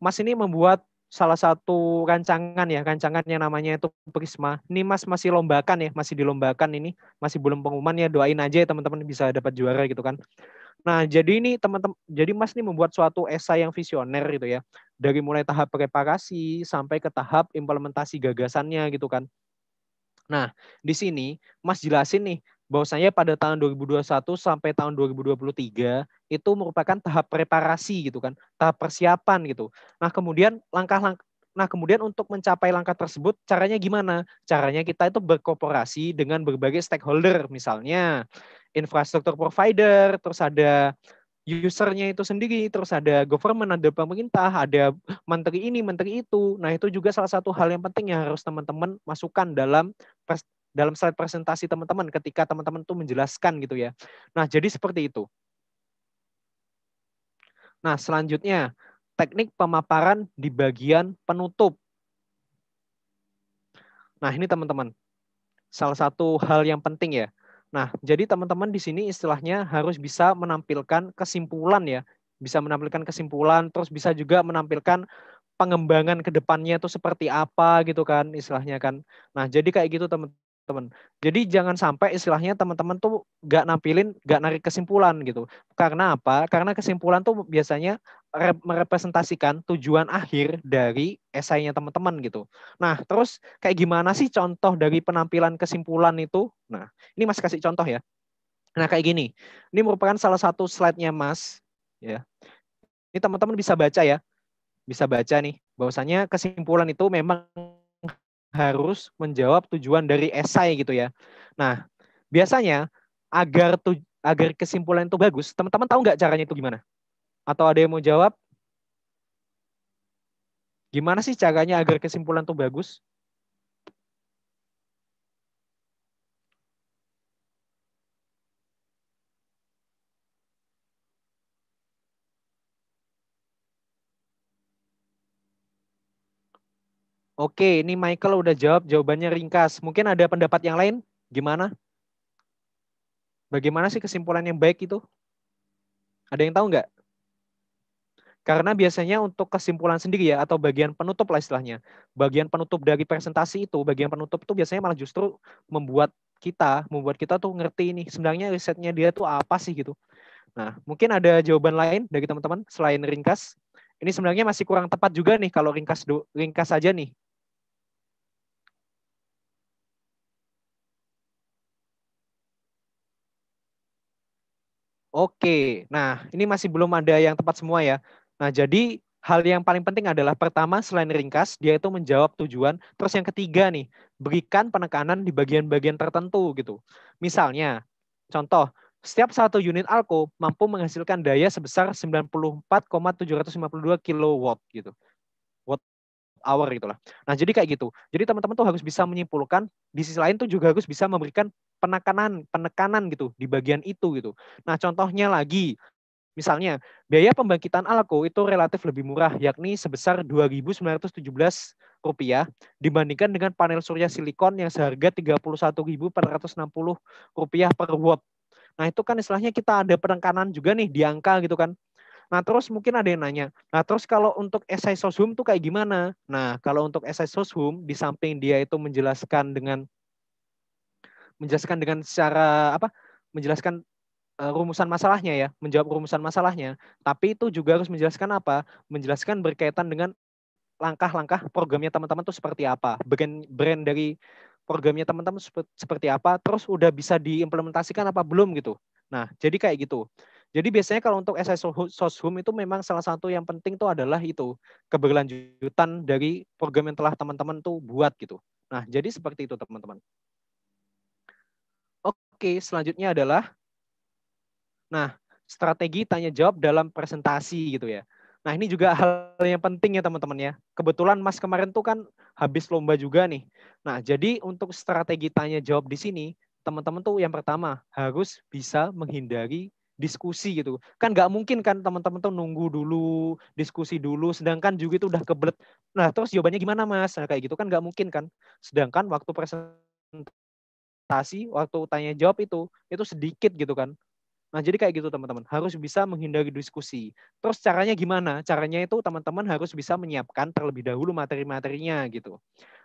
Mas ini membuat salah satu rancangan ya, rancangan yang namanya itu Prisma. Ini Mas masih lombakan ya, masih dilombakan ini, masih belum pengumuman ya, doain aja ya teman-teman bisa dapat juara gitu kan. Nah, jadi ini teman-teman, jadi Mas nih membuat suatu esai yang visioner gitu ya. Dari mulai tahap preparasi sampai ke tahap implementasi gagasannya gitu kan. Nah, di sini Mas jelasin nih bahwasanya pada tahun 2021 sampai tahun 2023 itu merupakan tahap preparasi gitu kan, tahap persiapan gitu. Nah, kemudian langkah langkah Nah, kemudian untuk mencapai langkah tersebut, caranya gimana? Caranya kita itu berkooperasi dengan berbagai stakeholder, misalnya infrastruktur provider, terus ada usernya itu sendiri, terus ada government, ada pemerintah, ada menteri ini, menteri itu. Nah, itu juga salah satu hal yang penting yang harus teman-teman masukkan dalam dalam slide presentasi teman-teman ketika teman-teman tuh menjelaskan gitu ya. Nah, jadi seperti itu. Nah, selanjutnya teknik pemaparan di bagian penutup. Nah, ini teman-teman. Salah satu hal yang penting ya. Nah, jadi teman-teman di sini istilahnya harus bisa menampilkan kesimpulan ya. Bisa menampilkan kesimpulan, terus bisa juga menampilkan pengembangan ke depannya itu seperti apa gitu kan istilahnya kan. Nah, jadi kayak gitu teman-teman teman. Jadi jangan sampai istilahnya teman-teman tuh gak nampilin, gak narik kesimpulan gitu. Karena apa? Karena kesimpulan tuh biasanya merepresentasikan tujuan akhir dari esainya teman-teman gitu. Nah, terus kayak gimana sih contoh dari penampilan kesimpulan itu? Nah, ini Mas kasih contoh ya. Nah, kayak gini. Ini merupakan salah satu slide-nya Mas, ya. Ini teman-teman bisa baca ya. Bisa baca nih bahwasanya kesimpulan itu memang harus menjawab tujuan dari esai gitu ya. Nah, biasanya agar tu, agar kesimpulan itu bagus, teman-teman tahu nggak caranya itu gimana? Atau ada yang mau jawab? Gimana sih caranya agar kesimpulan itu bagus? Oke, ini Michael udah jawab jawabannya ringkas. Mungkin ada pendapat yang lain? Gimana? Bagaimana sih kesimpulan yang baik itu? Ada yang tahu nggak? Karena biasanya untuk kesimpulan sendiri ya, atau bagian penutup lah istilahnya. Bagian penutup dari presentasi itu, bagian penutup itu biasanya malah justru membuat kita, membuat kita tuh ngerti ini sebenarnya risetnya dia tuh apa sih gitu. Nah, mungkin ada jawaban lain dari teman-teman selain ringkas. Ini sebenarnya masih kurang tepat juga nih kalau ringkas ringkas saja nih Oke, nah ini masih belum ada yang tepat semua ya. Nah jadi hal yang paling penting adalah pertama selain ringkas, dia itu menjawab tujuan. Terus yang ketiga nih, berikan penekanan di bagian-bagian tertentu gitu. Misalnya, contoh, setiap satu unit alko mampu menghasilkan daya sebesar 94,752 kilowatt gitu hour gitulah. Nah, jadi kayak gitu. Jadi teman-teman tuh harus bisa menyimpulkan, di sisi lain tuh juga harus bisa memberikan penekanan, penekanan gitu di bagian itu gitu. Nah, contohnya lagi Misalnya, biaya pembangkitan Alko itu relatif lebih murah, yakni sebesar Rp2.917 dibandingkan dengan panel surya silikon yang seharga Rp31.460 per watt. Nah, itu kan istilahnya kita ada penekanan juga nih di angka gitu kan. Nah, terus mungkin ada yang nanya, nah terus kalau untuk esai soshum tuh kayak gimana? Nah, kalau untuk esai soshum di samping dia itu menjelaskan dengan menjelaskan dengan secara apa? menjelaskan uh, rumusan masalahnya ya, menjawab rumusan masalahnya, tapi itu juga harus menjelaskan apa? Menjelaskan berkaitan dengan langkah-langkah programnya teman-teman tuh seperti apa, brand brand dari programnya teman-teman seperti apa, terus udah bisa diimplementasikan apa belum gitu. Nah, jadi kayak gitu. Jadi biasanya kalau untuk SS Soshum itu memang salah satu yang penting itu adalah itu keberlanjutan dari program yang telah teman-teman tuh buat gitu. Nah, jadi seperti itu teman-teman. Oke, selanjutnya adalah nah, strategi tanya jawab dalam presentasi gitu ya. Nah, ini juga hal yang penting ya teman-teman ya. Kebetulan Mas kemarin tuh kan habis lomba juga nih. Nah, jadi untuk strategi tanya jawab di sini, teman-teman tuh yang pertama harus bisa menghindari diskusi gitu. Kan nggak mungkin kan teman-teman tuh nunggu dulu, diskusi dulu, sedangkan juga itu udah kebelet. Nah terus jawabannya gimana mas? Nah kayak gitu kan nggak mungkin kan. Sedangkan waktu presentasi, waktu tanya jawab itu, itu sedikit gitu kan. Nah jadi kayak gitu teman-teman, harus bisa menghindari diskusi. Terus caranya gimana? Caranya itu teman-teman harus bisa menyiapkan terlebih dahulu materi-materinya gitu.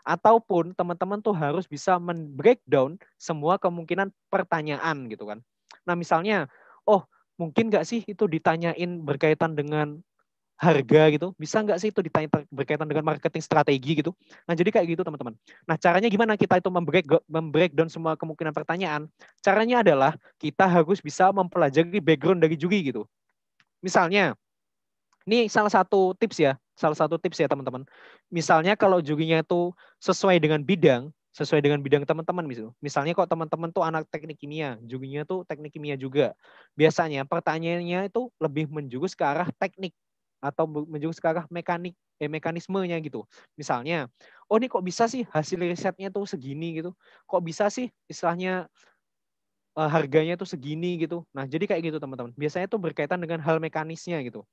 Ataupun teman-teman tuh harus bisa men-breakdown semua kemungkinan pertanyaan gitu kan. Nah misalnya oh mungkin nggak sih itu ditanyain berkaitan dengan harga gitu bisa nggak sih itu ditanya berkaitan dengan marketing strategi gitu nah jadi kayak gitu teman-teman nah caranya gimana kita itu membreak membreakdown semua kemungkinan pertanyaan caranya adalah kita harus bisa mempelajari background dari juri gitu misalnya ini salah satu tips ya salah satu tips ya teman-teman misalnya kalau jurinya itu sesuai dengan bidang sesuai dengan bidang teman-teman misal. Misalnya kok teman-teman tuh anak teknik kimia, juginya tuh teknik kimia juga. Biasanya pertanyaannya itu lebih menjurus ke arah teknik atau menjurus ke arah mekanik eh, mekanismenya gitu. Misalnya, oh ini kok bisa sih hasil risetnya tuh segini gitu. Kok bisa sih istilahnya uh, harganya tuh segini gitu. Nah, jadi kayak gitu teman-teman. Biasanya tuh berkaitan dengan hal mekanisnya gitu.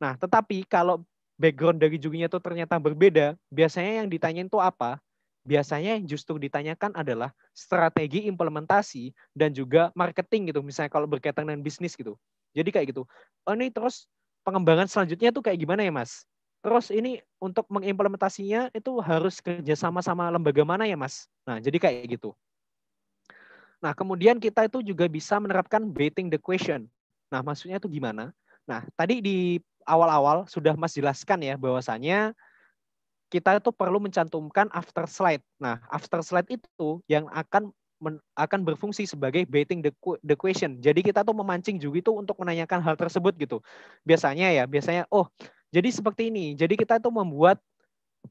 Nah, tetapi kalau background dari juginya tuh ternyata berbeda, biasanya yang ditanyain tuh apa? biasanya yang justru ditanyakan adalah strategi implementasi dan juga marketing gitu misalnya kalau berkaitan dengan bisnis gitu jadi kayak gitu oh ini terus pengembangan selanjutnya tuh kayak gimana ya mas terus ini untuk mengimplementasinya itu harus kerjasama sama sama lembaga mana ya mas nah jadi kayak gitu nah kemudian kita itu juga bisa menerapkan baiting the question nah maksudnya itu gimana nah tadi di awal-awal sudah mas jelaskan ya bahwasanya kita itu perlu mencantumkan after slide. Nah, after slide itu yang akan men, akan berfungsi sebagai baiting the, the question. Jadi kita tuh memancing juga itu untuk menanyakan hal tersebut gitu. Biasanya ya, biasanya oh jadi seperti ini. Jadi kita itu membuat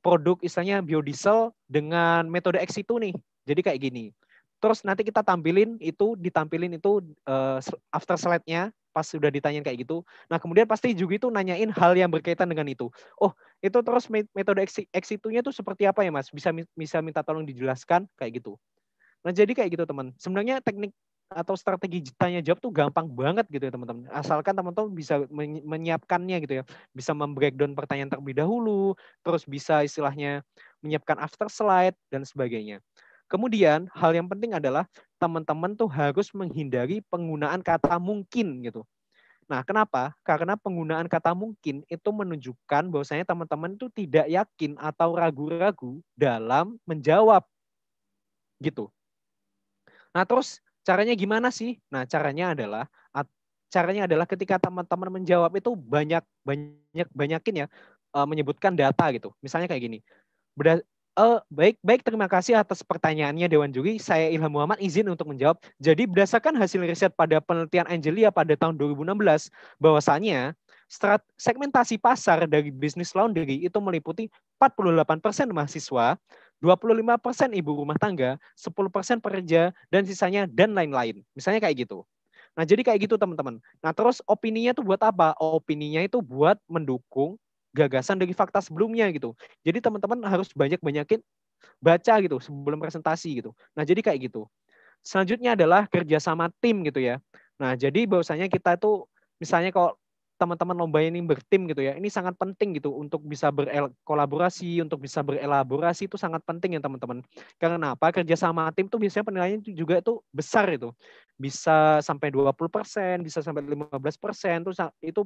produk istilahnya biodiesel dengan metode X itu nih. Jadi kayak gini. Terus nanti kita tampilin itu, ditampilin itu uh, after slide-nya pas sudah ditanyain kayak gitu. Nah, kemudian pasti juga itu nanyain hal yang berkaitan dengan itu. Oh, itu terus metode exit nya itu seperti apa ya, Mas? Bisa bisa minta tolong dijelaskan kayak gitu. Nah, jadi kayak gitu, teman. Sebenarnya teknik atau strategi tanya jawab tuh gampang banget gitu ya teman-teman. Asalkan teman-teman bisa menyiapkannya gitu ya. Bisa membreakdown pertanyaan terlebih dahulu, terus bisa istilahnya menyiapkan after slide dan sebagainya. Kemudian hal yang penting adalah teman-teman tuh harus menghindari penggunaan kata mungkin gitu. Nah, kenapa? Karena penggunaan kata mungkin itu menunjukkan bahwasanya teman-teman itu tidak yakin atau ragu-ragu dalam menjawab. Gitu. Nah, terus caranya gimana sih? Nah, caranya adalah caranya adalah ketika teman-teman menjawab itu banyak banyak banyakin ya e, menyebutkan data gitu. Misalnya kayak gini. Uh, baik, baik. Terima kasih atas pertanyaannya Dewan Juri. Saya Ilham Muhammad izin untuk menjawab. Jadi berdasarkan hasil riset pada penelitian Angelia pada tahun 2016, bahwasannya strat segmentasi pasar dari bisnis laundry itu meliputi 48% mahasiswa, 25% ibu rumah tangga, 10% pekerja, dan sisanya dan lain-lain. Misalnya kayak gitu. Nah, jadi kayak gitu teman-teman. Nah, terus opininya itu buat apa? Opininya itu buat mendukung gagasan dari fakta sebelumnya gitu. Jadi teman-teman harus banyak-banyakin baca gitu sebelum presentasi gitu. Nah, jadi kayak gitu. Selanjutnya adalah kerjasama tim gitu ya. Nah, jadi bahwasanya kita itu misalnya kalau teman-teman lomba ini bertim gitu ya. Ini sangat penting gitu untuk bisa berkolaborasi, untuk bisa berelaborasi itu sangat penting ya teman-teman. Karena apa? Kerjasama tim tuh biasanya penilaiannya juga itu besar itu. Bisa sampai 20%, bisa sampai 15%, itu itu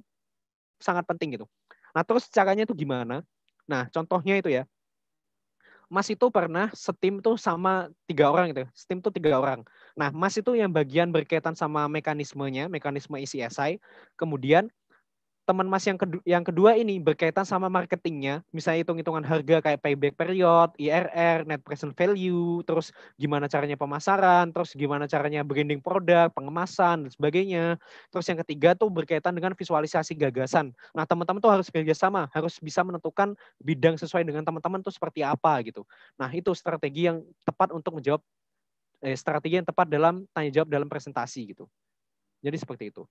sangat penting gitu. Nah, terus caranya itu gimana? Nah, contohnya itu ya. Mas itu pernah setim tuh sama tiga orang itu, setim tuh tiga orang. Nah, Mas itu yang bagian berkaitan sama mekanismenya, mekanisme isi esai. Kemudian teman Mas yang kedua, yang kedua ini berkaitan sama marketingnya, misalnya hitung-hitungan harga kayak payback period, IRR, net present value, terus gimana caranya pemasaran, terus gimana caranya branding produk, pengemasan dan sebagainya. Terus yang ketiga tuh berkaitan dengan visualisasi gagasan. Nah, teman-teman tuh harus sama, harus bisa menentukan bidang sesuai dengan teman-teman tuh seperti apa gitu. Nah, itu strategi yang tepat untuk menjawab eh, strategi yang tepat dalam tanya jawab dalam presentasi gitu. Jadi seperti itu.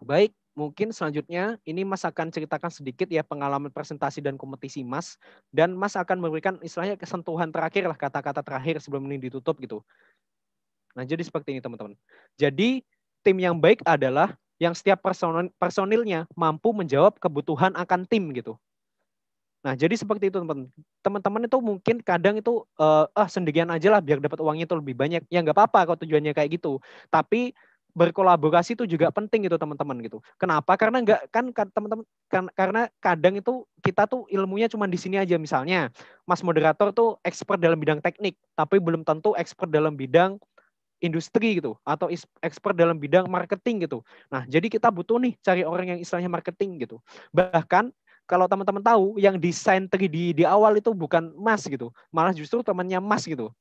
Baik, mungkin selanjutnya ini Mas akan ceritakan sedikit ya pengalaman presentasi dan kompetisi Mas dan Mas akan memberikan istilahnya kesentuhan terakhir lah kata-kata terakhir sebelum ini ditutup gitu. Nah, jadi seperti ini teman-teman. Jadi tim yang baik adalah yang setiap personil, personilnya mampu menjawab kebutuhan akan tim gitu. Nah, jadi seperti itu teman-teman. Teman-teman itu mungkin kadang itu uh, ah sendirian aja lah biar dapat uangnya itu lebih banyak. Ya nggak apa-apa kalau tujuannya kayak gitu. Tapi berkolaborasi itu juga penting gitu teman-teman gitu. Kenapa? Karena enggak kan, kan teman-teman kan, karena kadang itu kita tuh ilmunya cuma di sini aja misalnya. Mas moderator tuh expert dalam bidang teknik, tapi belum tentu expert dalam bidang industri gitu atau expert dalam bidang marketing gitu. Nah, jadi kita butuh nih cari orang yang istilahnya marketing gitu. Bahkan kalau teman-teman tahu yang desain tadi di awal itu bukan Mas gitu, malah justru temannya Mas gitu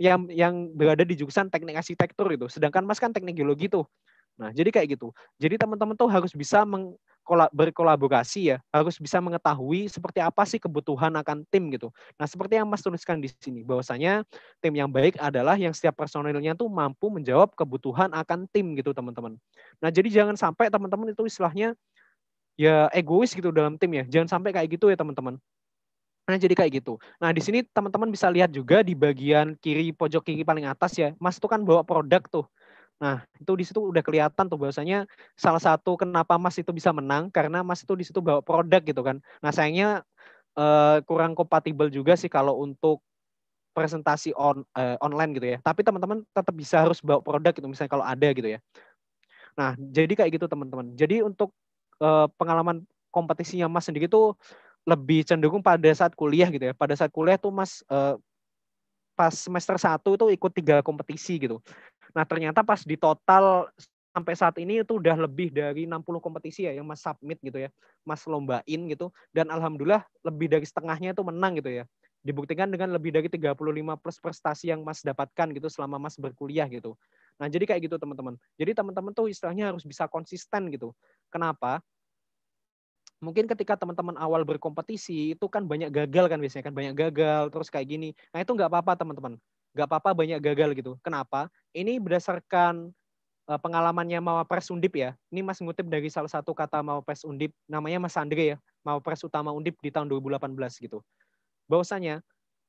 yang yang berada di jurusan teknik arsitektur itu. Sedangkan Mas kan teknik geologi tuh. Nah, jadi kayak gitu. Jadi teman-teman tuh harus bisa meng, berkolaborasi ya, harus bisa mengetahui seperti apa sih kebutuhan akan tim gitu. Nah, seperti yang Mas tuliskan di sini, bahwasanya tim yang baik adalah yang setiap personilnya tuh mampu menjawab kebutuhan akan tim gitu, teman-teman. Nah, jadi jangan sampai teman-teman itu istilahnya ya egois gitu dalam tim ya. Jangan sampai kayak gitu ya, teman-teman. Nah, jadi kayak gitu. Nah, di sini teman-teman bisa lihat juga di bagian kiri pojok kiri paling atas ya. Mas itu kan bawa produk tuh. Nah, itu di situ udah kelihatan tuh bahwasanya salah satu kenapa Mas itu bisa menang karena Mas itu di situ bawa produk gitu kan. Nah, sayangnya eh, kurang kompatibel juga sih kalau untuk presentasi on eh, online gitu ya. Tapi teman-teman tetap bisa harus bawa produk gitu misalnya kalau ada gitu ya. Nah, jadi kayak gitu teman-teman. Jadi untuk eh, pengalaman kompetisinya Mas sendiri tuh lebih cenderung pada saat kuliah gitu ya. Pada saat kuliah tuh Mas uh, pas semester 1 itu ikut tiga kompetisi gitu. Nah, ternyata pas di total sampai saat ini itu udah lebih dari 60 kompetisi ya yang Mas submit gitu ya. Mas lombain gitu dan alhamdulillah lebih dari setengahnya itu menang gitu ya. Dibuktikan dengan lebih dari 35 plus prestasi yang Mas dapatkan gitu selama Mas berkuliah gitu. Nah, jadi kayak gitu teman-teman. Jadi teman-teman tuh istilahnya harus bisa konsisten gitu. Kenapa? mungkin ketika teman-teman awal berkompetisi itu kan banyak gagal kan biasanya kan banyak gagal terus kayak gini nah itu nggak apa-apa teman-teman nggak apa-apa banyak gagal gitu kenapa ini berdasarkan uh, pengalamannya Mawapres Undip ya ini Mas ngutip dari salah satu kata Mawapres Undip namanya Mas Andre ya Mawapres utama Undip di tahun 2018 gitu bahwasanya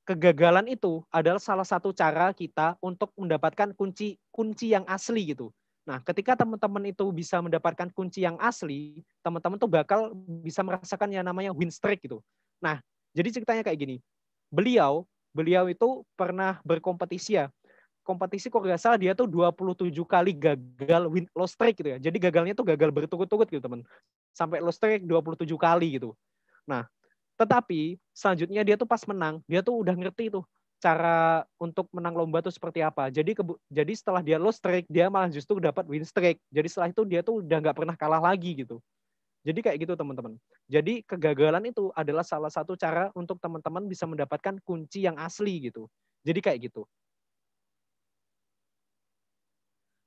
kegagalan itu adalah salah satu cara kita untuk mendapatkan kunci kunci yang asli gitu Nah, ketika teman-teman itu bisa mendapatkan kunci yang asli, teman-teman tuh bakal bisa merasakan yang namanya win streak gitu. Nah, jadi ceritanya kayak gini. Beliau, beliau itu pernah berkompetisi ya. Kompetisi kok nggak salah dia tuh 27 kali gagal win loss streak gitu ya. Jadi gagalnya tuh gagal berturut-turut gitu, teman. Sampai loss streak 27 kali gitu. Nah, tetapi selanjutnya dia tuh pas menang, dia tuh udah ngerti tuh cara untuk menang lomba itu seperti apa. Jadi ke, jadi setelah dia lost streak, dia malah justru dapat win streak. Jadi setelah itu dia tuh udah nggak pernah kalah lagi gitu. Jadi kayak gitu teman-teman. Jadi kegagalan itu adalah salah satu cara untuk teman-teman bisa mendapatkan kunci yang asli gitu. Jadi kayak gitu.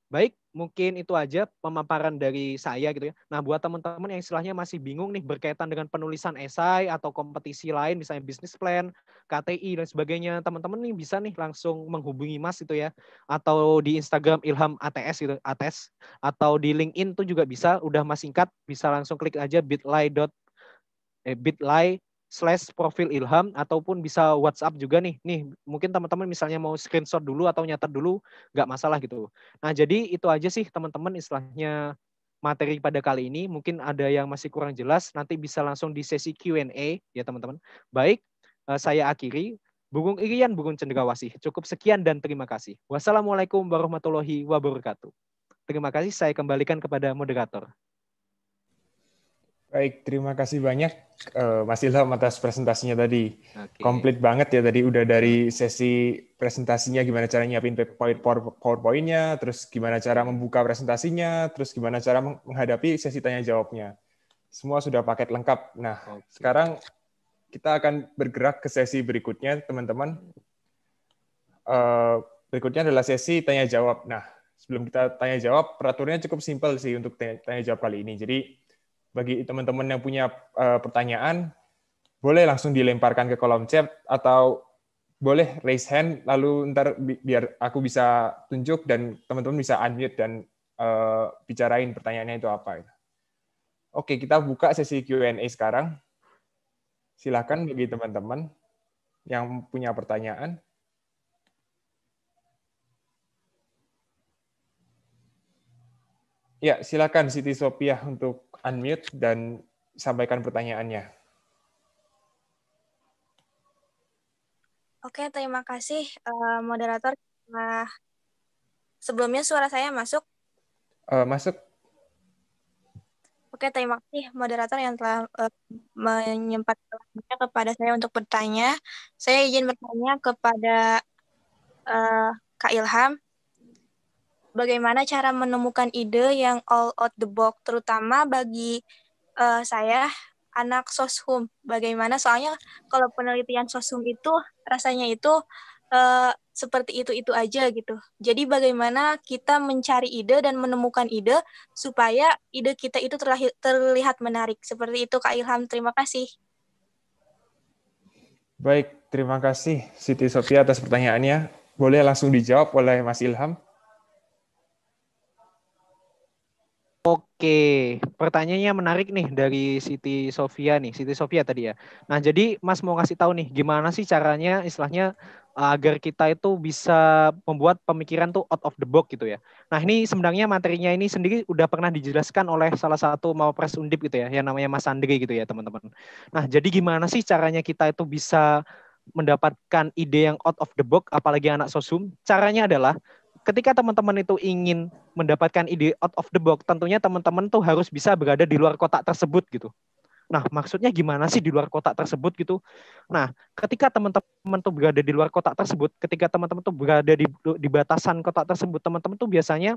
Baik, mungkin itu aja pemaparan dari saya gitu ya. Nah, buat teman-teman yang istilahnya masih bingung nih berkaitan dengan penulisan esai atau kompetisi lain, misalnya business plan, KTI dan sebagainya, teman-teman nih bisa nih langsung menghubungi Mas itu ya, atau di Instagram Ilham ATS gitu, ATS, atau di LinkedIn tuh juga bisa, udah Mas singkat, bisa langsung klik aja bit.ly. Eh, bit.ly slash profil Ilham ataupun bisa WhatsApp juga nih. Nih mungkin teman-teman misalnya mau screenshot dulu atau nyatet dulu nggak masalah gitu. Nah jadi itu aja sih teman-teman istilahnya materi pada kali ini. Mungkin ada yang masih kurang jelas nanti bisa langsung di sesi Q&A ya teman-teman. Baik eh, saya akhiri. Bungung Irian, Bungung Cendrawasih. Cukup sekian dan terima kasih. Wassalamualaikum warahmatullahi wabarakatuh. Terima kasih, saya kembalikan kepada moderator. Baik, terima kasih banyak uh, Mas Ilham atas presentasinya tadi. Okay. Komplit banget ya tadi udah dari sesi presentasinya gimana cara nyiapin PowerPoint-nya, terus gimana cara membuka presentasinya, terus gimana cara menghadapi sesi tanya jawabnya. Semua sudah paket lengkap. Nah, okay. sekarang kita akan bergerak ke sesi berikutnya, teman-teman. Uh, berikutnya adalah sesi tanya jawab. Nah, sebelum kita tanya jawab, peraturannya cukup simpel sih untuk tanya, tanya jawab kali ini. Jadi bagi teman-teman yang punya eh, pertanyaan, boleh langsung dilemparkan ke kolom chat atau boleh raise hand lalu ntar biar aku bisa tunjuk dan teman-teman bisa unmute dan eh, bicarain pertanyaannya itu apa. Gitu. Oke, kita buka sesi Q&A sekarang. Silakan bagi teman-teman yang punya pertanyaan. Ya, silakan Siti Sophia untuk unmute dan sampaikan pertanyaannya. Oke, terima kasih eh, moderator. Nah, sebelumnya suara saya masuk? Eh, masuk. Oke, terima kasih moderator yang telah eh, menyempatkan kepada saya untuk bertanya. Saya izin bertanya kepada Kak Ilham bagaimana cara menemukan ide yang all out the box, terutama bagi uh, saya anak soshum. Bagaimana? Soalnya kalau penelitian soshum itu rasanya itu uh, seperti itu-itu aja gitu. Jadi bagaimana kita mencari ide dan menemukan ide supaya ide kita itu terlihat, terlihat menarik. Seperti itu Kak Ilham. Terima kasih. Baik, terima kasih Siti Sofia atas pertanyaannya. Boleh langsung dijawab oleh Mas Ilham. Oke, pertanyaannya menarik nih dari Siti Sofia nih, Siti Sofia tadi ya. Nah, jadi Mas mau kasih tahu nih gimana sih caranya istilahnya eh, agar kita itu bisa membuat pemikiran tuh out of the box gitu ya. Nah, ini sebenarnya materinya ini sendiri udah pernah dijelaskan oleh salah satu Mawapres Undip gitu ya, yang namanya Mas Andri gitu ya, teman-teman. Nah, jadi gimana sih caranya kita itu bisa mendapatkan ide yang out of the box apalagi anak sosum? Caranya adalah ketika teman-teman itu ingin mendapatkan ide out of the box, tentunya teman-teman tuh harus bisa berada di luar kotak tersebut gitu. Nah, maksudnya gimana sih di luar kotak tersebut gitu? Nah, ketika teman-teman tuh berada di luar kotak tersebut, ketika teman-teman tuh berada di di batasan kotak tersebut, teman-teman tuh biasanya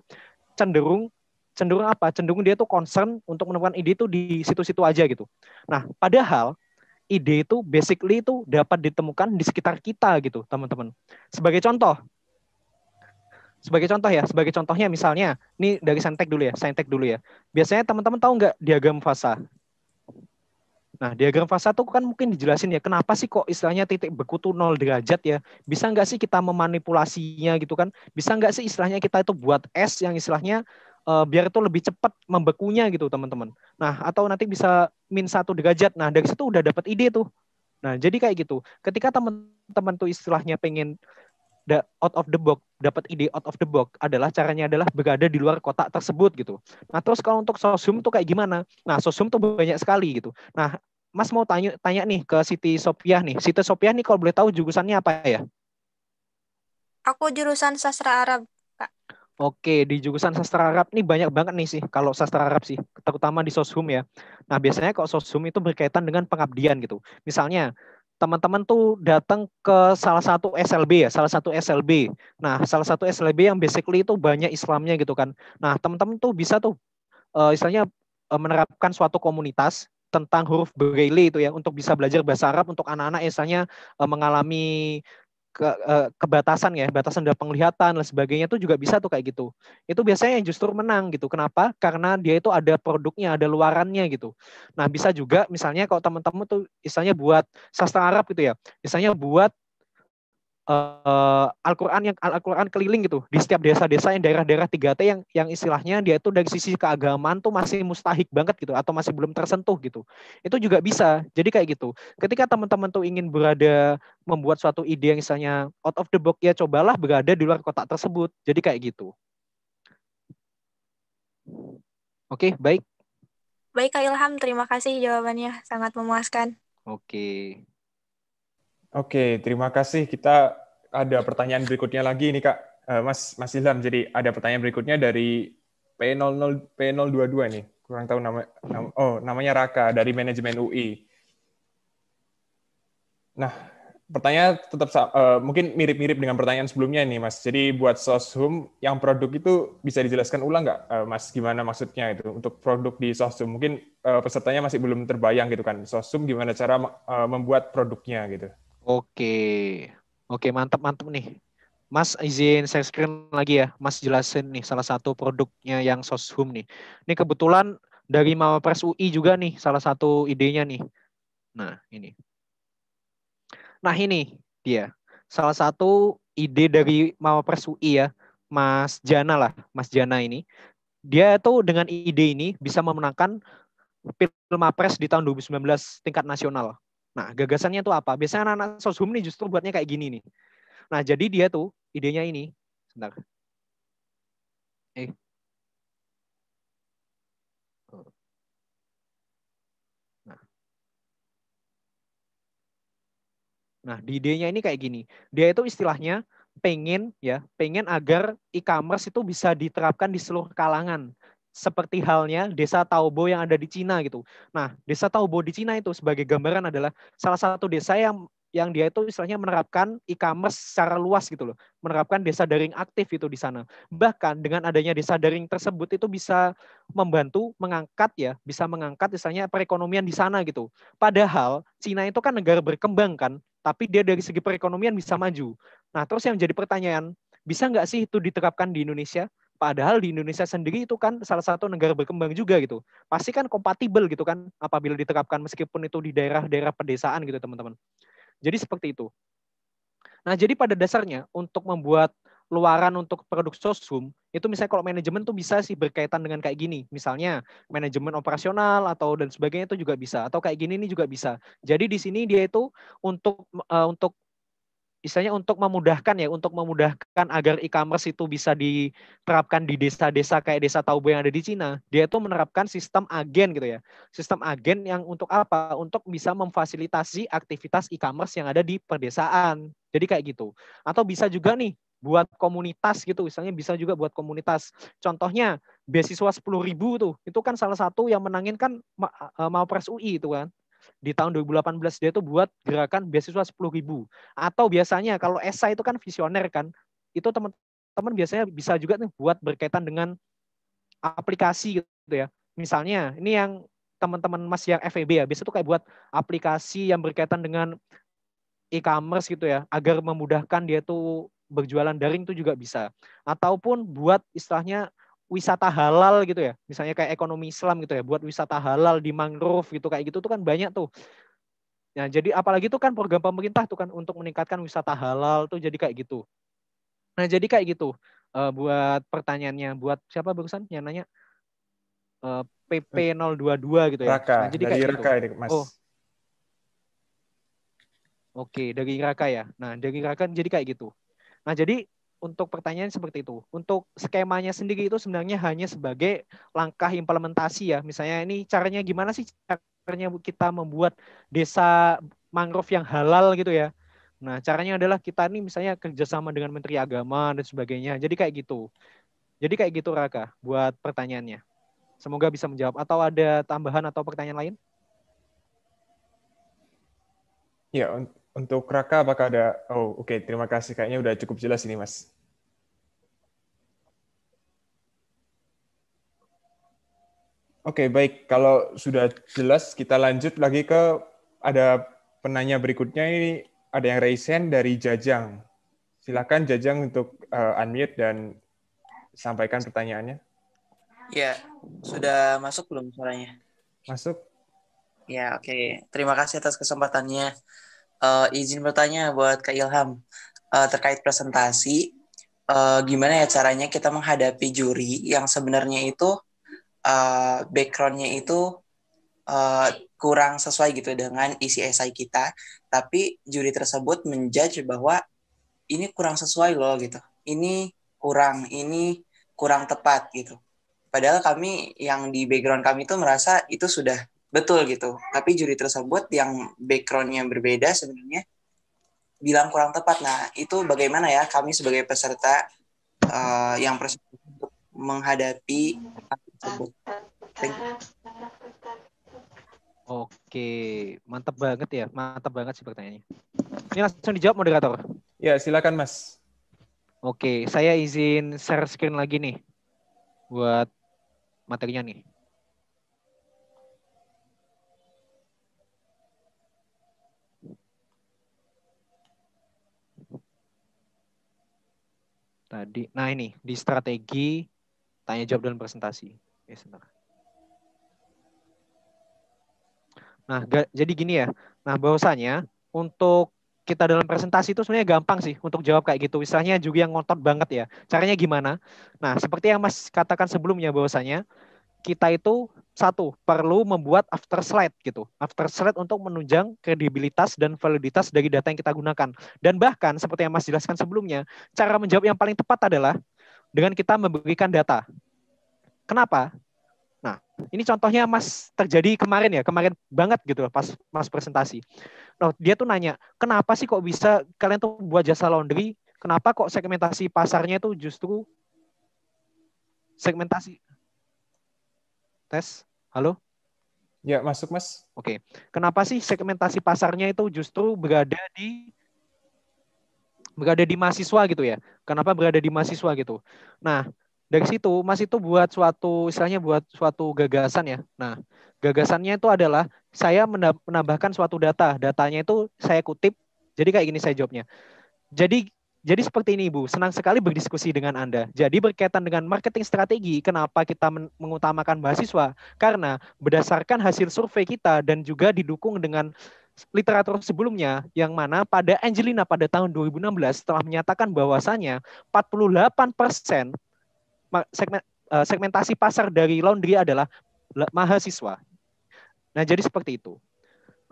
cenderung cenderung apa? Cenderung dia tuh concern untuk menemukan ide itu di situ-situ aja gitu. Nah, padahal ide itu basically itu dapat ditemukan di sekitar kita gitu, teman-teman. Sebagai contoh, sebagai contoh ya, sebagai contohnya misalnya, ini dari saintek dulu ya, saintek dulu ya. Biasanya teman-teman tahu nggak diagram fasa? Nah, diagram fasa itu kan mungkin dijelasin ya, kenapa sih kok istilahnya titik beku tuh 0 derajat ya? Bisa nggak sih kita memanipulasinya gitu kan? Bisa nggak sih istilahnya kita itu buat es yang istilahnya uh, biar itu lebih cepat membekunya gitu, teman-teman. Nah, atau nanti bisa min satu derajat. Nah, dari situ udah dapat ide tuh. Nah, jadi kayak gitu. Ketika teman-teman tuh istilahnya pengen the out of the box dapat ide out of the box adalah caranya adalah berada di luar kotak tersebut gitu. Nah terus kalau untuk sosum tuh kayak gimana? Nah sosum tuh banyak sekali gitu. Nah Mas mau tanya tanya nih ke Siti Sophia nih. Siti Sophia nih kalau boleh tahu jurusannya apa ya? Aku jurusan sastra Arab, Kak. Oke, di jurusan sastra Arab nih banyak banget nih sih kalau sastra Arab sih, terutama di soshum ya. Nah, biasanya kalau soshum itu berkaitan dengan pengabdian gitu. Misalnya teman-teman tuh datang ke salah satu SLB ya, salah satu SLB. Nah, salah satu SLB yang basically itu banyak Islamnya gitu kan. Nah, teman-teman tuh bisa tuh uh, istilahnya uh, menerapkan suatu komunitas tentang huruf Braille itu ya untuk bisa belajar bahasa Arab untuk anak-anak misalnya uh, eh, mengalami ke, uh, kebatasan ya, batasan dalam penglihatan dan sebagainya itu juga bisa tuh kayak gitu. Itu biasanya yang justru menang gitu. Kenapa? Karena dia itu ada produknya, ada luarannya gitu. Nah bisa juga misalnya kalau teman-teman tuh misalnya buat sastra Arab gitu ya, misalnya buat uh, Al-Qur'an yang Al-Qur'an keliling gitu di setiap desa-desa yang daerah-daerah 3T yang yang istilahnya dia itu dari sisi keagamaan tuh masih mustahik banget gitu atau masih belum tersentuh gitu. Itu juga bisa. Jadi kayak gitu. Ketika teman-teman tuh ingin berada membuat suatu ide yang misalnya out of the box ya cobalah berada di luar kotak tersebut. Jadi kayak gitu. Oke, okay, baik. Baik Kak Ilham, terima kasih jawabannya sangat memuaskan. Oke. Okay. Oke, terima kasih. Kita ada pertanyaan berikutnya lagi ini Kak. Eh, Mas Mas Ilham, jadi ada pertanyaan berikutnya dari P00 P022 nih. Kurang tahu nama, nama oh, namanya Raka dari manajemen UI. Nah, pertanyaan tetap uh, mungkin mirip-mirip dengan pertanyaan sebelumnya ini Mas. Jadi buat soshum yang produk itu bisa dijelaskan ulang nggak, uh, Mas? Gimana maksudnya itu untuk produk di soshum? Mungkin uh, pesertanya masih belum terbayang gitu kan. Soshum gimana cara uh, membuat produknya gitu? Oke. Oke, mantap-mantap nih. Mas izin saya screen lagi ya. Mas jelasin nih salah satu produknya yang Soshum nih. Ini kebetulan dari Mawapres UI juga nih salah satu idenya nih. Nah, ini. Nah, ini dia. Salah satu ide dari Mawapres UI ya. Mas Jana lah, Mas Jana ini. Dia tuh dengan ide ini bisa memenangkan Pilmapres di tahun 2019 tingkat nasional. Nah, gagasannya tuh apa? Biasanya anak-anak soshum nih justru buatnya kayak gini nih. Nah, jadi dia tuh idenya ini. Sebentar. Eh. Oh. Nah. nah, di idenya ini kayak gini. Dia itu istilahnya pengen ya, pengen agar e-commerce itu bisa diterapkan di seluruh kalangan seperti halnya desa Taobo yang ada di Cina gitu. Nah, desa Taobo di Cina itu sebagai gambaran adalah salah satu desa yang yang dia itu misalnya menerapkan e-commerce secara luas gitu loh. Menerapkan desa daring aktif itu di sana. Bahkan dengan adanya desa daring tersebut itu bisa membantu mengangkat ya, bisa mengangkat misalnya perekonomian di sana gitu. Padahal Cina itu kan negara berkembang kan, tapi dia dari segi perekonomian bisa maju. Nah, terus yang jadi pertanyaan, bisa nggak sih itu diterapkan di Indonesia? Padahal di Indonesia sendiri itu kan salah satu negara berkembang juga gitu. Pasti kan kompatibel gitu kan apabila diterapkan meskipun itu di daerah-daerah pedesaan gitu teman-teman. Jadi seperti itu. Nah jadi pada dasarnya untuk membuat luaran untuk produk sosum itu misalnya kalau manajemen tuh bisa sih berkaitan dengan kayak gini misalnya manajemen operasional atau dan sebagainya itu juga bisa atau kayak gini ini juga bisa jadi di sini dia itu untuk uh, untuk istilahnya untuk memudahkan ya, untuk memudahkan agar e-commerce itu bisa diterapkan di desa-desa kayak desa Taubo yang ada di Cina, dia itu menerapkan sistem agen gitu ya. Sistem agen yang untuk apa? Untuk bisa memfasilitasi aktivitas e-commerce yang ada di pedesaan. Jadi kayak gitu. Atau bisa juga nih buat komunitas gitu, misalnya bisa juga buat komunitas. Contohnya beasiswa 10.000 tuh, itu kan salah satu yang menangin kan mau eh, press UI itu kan di tahun 2018 dia itu buat gerakan beasiswa ribu atau biasanya kalau esai itu kan visioner kan itu teman-teman biasanya bisa juga nih buat berkaitan dengan aplikasi gitu ya misalnya ini yang teman-teman mas yang FEB ya biasanya tuh kayak buat aplikasi yang berkaitan dengan e-commerce gitu ya agar memudahkan dia tuh berjualan daring tuh juga bisa ataupun buat istilahnya wisata halal gitu ya, misalnya kayak ekonomi Islam gitu ya, buat wisata halal di mangrove gitu kayak gitu tuh kan banyak tuh. Nah, jadi apalagi itu kan program pemerintah tuh kan untuk meningkatkan wisata halal tuh jadi kayak gitu. Nah, jadi kayak gitu. Uh, buat pertanyaannya, buat siapa barusan yang nanya? Uh, eh, PP022 hmm. gitu ya. Raka, nah, jadi dari kayak Raka gitu. ini, Mas. Oh. Oke, dari Raka ya. Nah, dari Raka jadi kayak gitu. Nah, jadi untuk pertanyaan seperti itu. Untuk skemanya sendiri itu sebenarnya hanya sebagai langkah implementasi ya. Misalnya ini caranya gimana sih caranya kita membuat desa mangrove yang halal gitu ya. Nah, caranya adalah kita ini misalnya kerjasama dengan Menteri Agama dan sebagainya. Jadi kayak gitu. Jadi kayak gitu Raka buat pertanyaannya. Semoga bisa menjawab. Atau ada tambahan atau pertanyaan lain? Ya, untuk Raka apakah ada? Oh, oke, okay, terima kasih. Kayaknya udah cukup jelas ini, Mas. Oke, okay, baik. Kalau sudah jelas, kita lanjut lagi ke ada penanya berikutnya ini ada yang raise dari Jajang. Silakan Jajang untuk uh, unmute dan sampaikan pertanyaannya. Ya, sudah masuk belum suaranya? Masuk. Ya, oke. Okay. Terima kasih atas kesempatannya uh, izin bertanya buat Kak Ilham uh, terkait presentasi. Uh, gimana ya caranya kita menghadapi juri yang sebenarnya itu uh, backgroundnya itu uh, kurang sesuai gitu dengan isi esai kita, tapi juri tersebut menjudge bahwa ini kurang sesuai loh gitu, ini kurang, ini kurang tepat gitu. Padahal kami yang di background kami itu merasa itu sudah betul gitu. Tapi juri tersebut yang backgroundnya berbeda sebenarnya bilang kurang tepat. Nah itu bagaimana ya kami sebagai peserta uh, yang untuk menghadapi tersebut. Thank you. Oke, mantap banget ya, mantap banget sih pertanyaannya. Ini langsung dijawab moderator. Ya, silakan Mas. Oke, saya izin share screen lagi nih buat materinya nih. tadi. Nah ini di strategi tanya jawab dan presentasi. Oke, sebentar. Nah, jadi gini ya. Nah, bahwasanya untuk kita dalam presentasi itu sebenarnya gampang sih untuk jawab kayak gitu. Misalnya juga yang ngotot banget ya. Caranya gimana? Nah, seperti yang Mas katakan sebelumnya bahwasanya kita itu satu perlu membuat after slide gitu after slide untuk menunjang kredibilitas dan validitas dari data yang kita gunakan dan bahkan seperti yang Mas jelaskan sebelumnya cara menjawab yang paling tepat adalah dengan kita memberikan data kenapa nah ini contohnya Mas terjadi kemarin ya kemarin banget gitu pas Mas presentasi nah dia tuh nanya kenapa sih kok bisa kalian tuh buat jasa laundry kenapa kok segmentasi pasarnya itu justru segmentasi Tes, halo? Ya, masuk Mas. Oke. Kenapa sih segmentasi pasarnya itu justru berada di berada di mahasiswa gitu ya? Kenapa berada di mahasiswa gitu? Nah, dari situ Mas itu buat suatu istilahnya buat suatu gagasan ya. Nah, gagasannya itu adalah saya menambahkan suatu data. Datanya itu saya kutip. Jadi kayak gini saya jawabnya. Jadi jadi seperti ini Ibu, senang sekali berdiskusi dengan Anda. Jadi berkaitan dengan marketing strategi, kenapa kita mengutamakan mahasiswa? Karena berdasarkan hasil survei kita dan juga didukung dengan literatur sebelumnya yang mana pada Angelina pada tahun 2016 telah menyatakan bahwasannya 48% segmen, e, segmentasi pasar dari laundry adalah mahasiswa. Nah, jadi seperti itu.